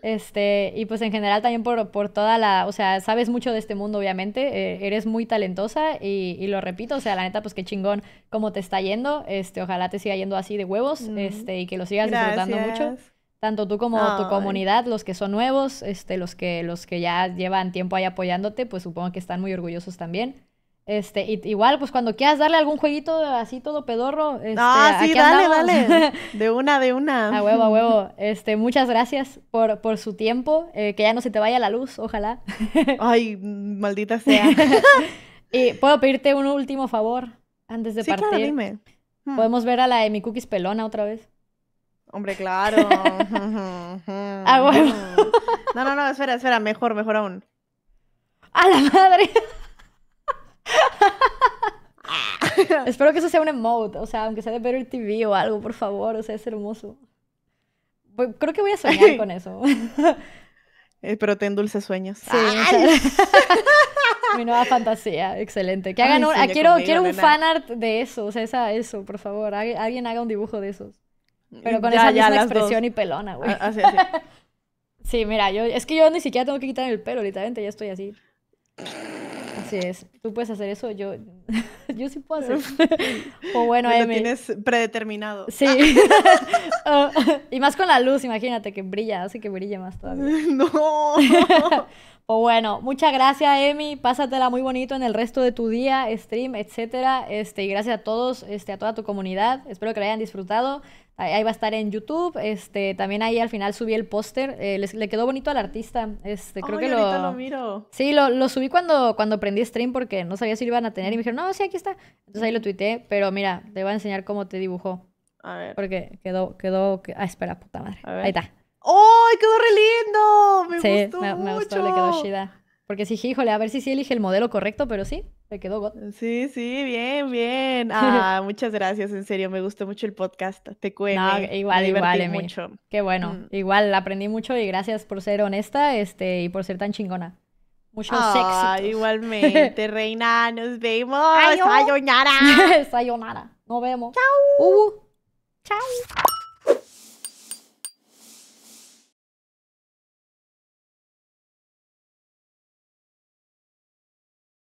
Este, y pues en general también por, toda la, o sea, sabes mucho de este mundo, obviamente, eh, eres muy talentosa y, lo repito, o sea, la neta, pues qué chingón cómo te está yendo, este, ojalá te siga yendo así de huevos, este, y que lo sigas disfrutando mucho, tanto tú como tu comunidad, los que son nuevos, este, los que, los que ya llevan tiempo ahí apoyándote, pues supongo que están muy orgullosos también. Este, igual, pues cuando quieras darle algún jueguito así todo pedorro. Este, ah, dale, dale. De una, de una. A huevo, a huevo. Este, muchas gracias por, su tiempo. Eh, que ya no se te vaya la luz, ojalá. Ay, maldita sea. y puedo pedirte un último favor antes de partir. dime. Hmm. Podemos ver a la de mi cookies pelona otra vez. Hombre, claro. a huevo. no, no, no, espera, espera, mejor, mejor aún. ¡A la madre! Espero que eso sea un emote, o sea, aunque sea de el TV o algo, por favor, o sea, es hermoso. creo que voy a soñar con eso. Pero ten dulces sueños. Sí. Ah. Mi nueva fantasía, excelente. Que hagan quiero, quiero un fanart de eso, o sea, esa, eso, por favor. Alguien haga un dibujo de esos. Pero con esa misma expresión y pelona, güey. Ah, sí, mira, yo, es que yo ni siquiera tengo que quitar el pelo, literalmente, ya estoy así. Así es. Tú puedes hacer eso, yo, yo sí puedo hacer. o bueno, Lo tienes predeterminado. Sí. Ah. Oh, y más con la luz, imagínate, que brilla, así que brille más todavía. No. o bueno, muchas gracias, Emi. Pásatela muy bonito en el resto de tu día, stream, etcétera. Este, y gracias a todos, este, a toda tu comunidad. Espero que la hayan disfrutado. Ahí va a estar en YouTube. Este, también ahí al final subí el póster. Eh, le quedó bonito al artista. Este, creo que lo... lo miro. Sí, lo, subí cuando, cuando prendí stream porque no sabía si lo iban a tener. Y me dijeron, no, sí, aquí está. Entonces ahí lo tuiteé. Pero mira, te voy a enseñar cómo te dibujó. A ver. Porque quedó, quedó. Ah, espera, puta madre. Ahí está. ¡Ay, quedó re lindo! Me gustó me, gustó, le quedó chida. Porque sí, híjole, a ver si sí elige el modelo correcto, pero sí, me quedó God. Sí, sí, bien, bien. Ah, muchas gracias, en serio, me gustó mucho el podcast. Te cuento. igual, igual, Mucho. Qué bueno. Mm. Igual, aprendí mucho y gracias por ser honesta este, y por ser tan chingona. Mucho oh, Igualmente, reina, nos vemos. Sayonara. Sayonara. Nos vemos. Chao. Uh Chao.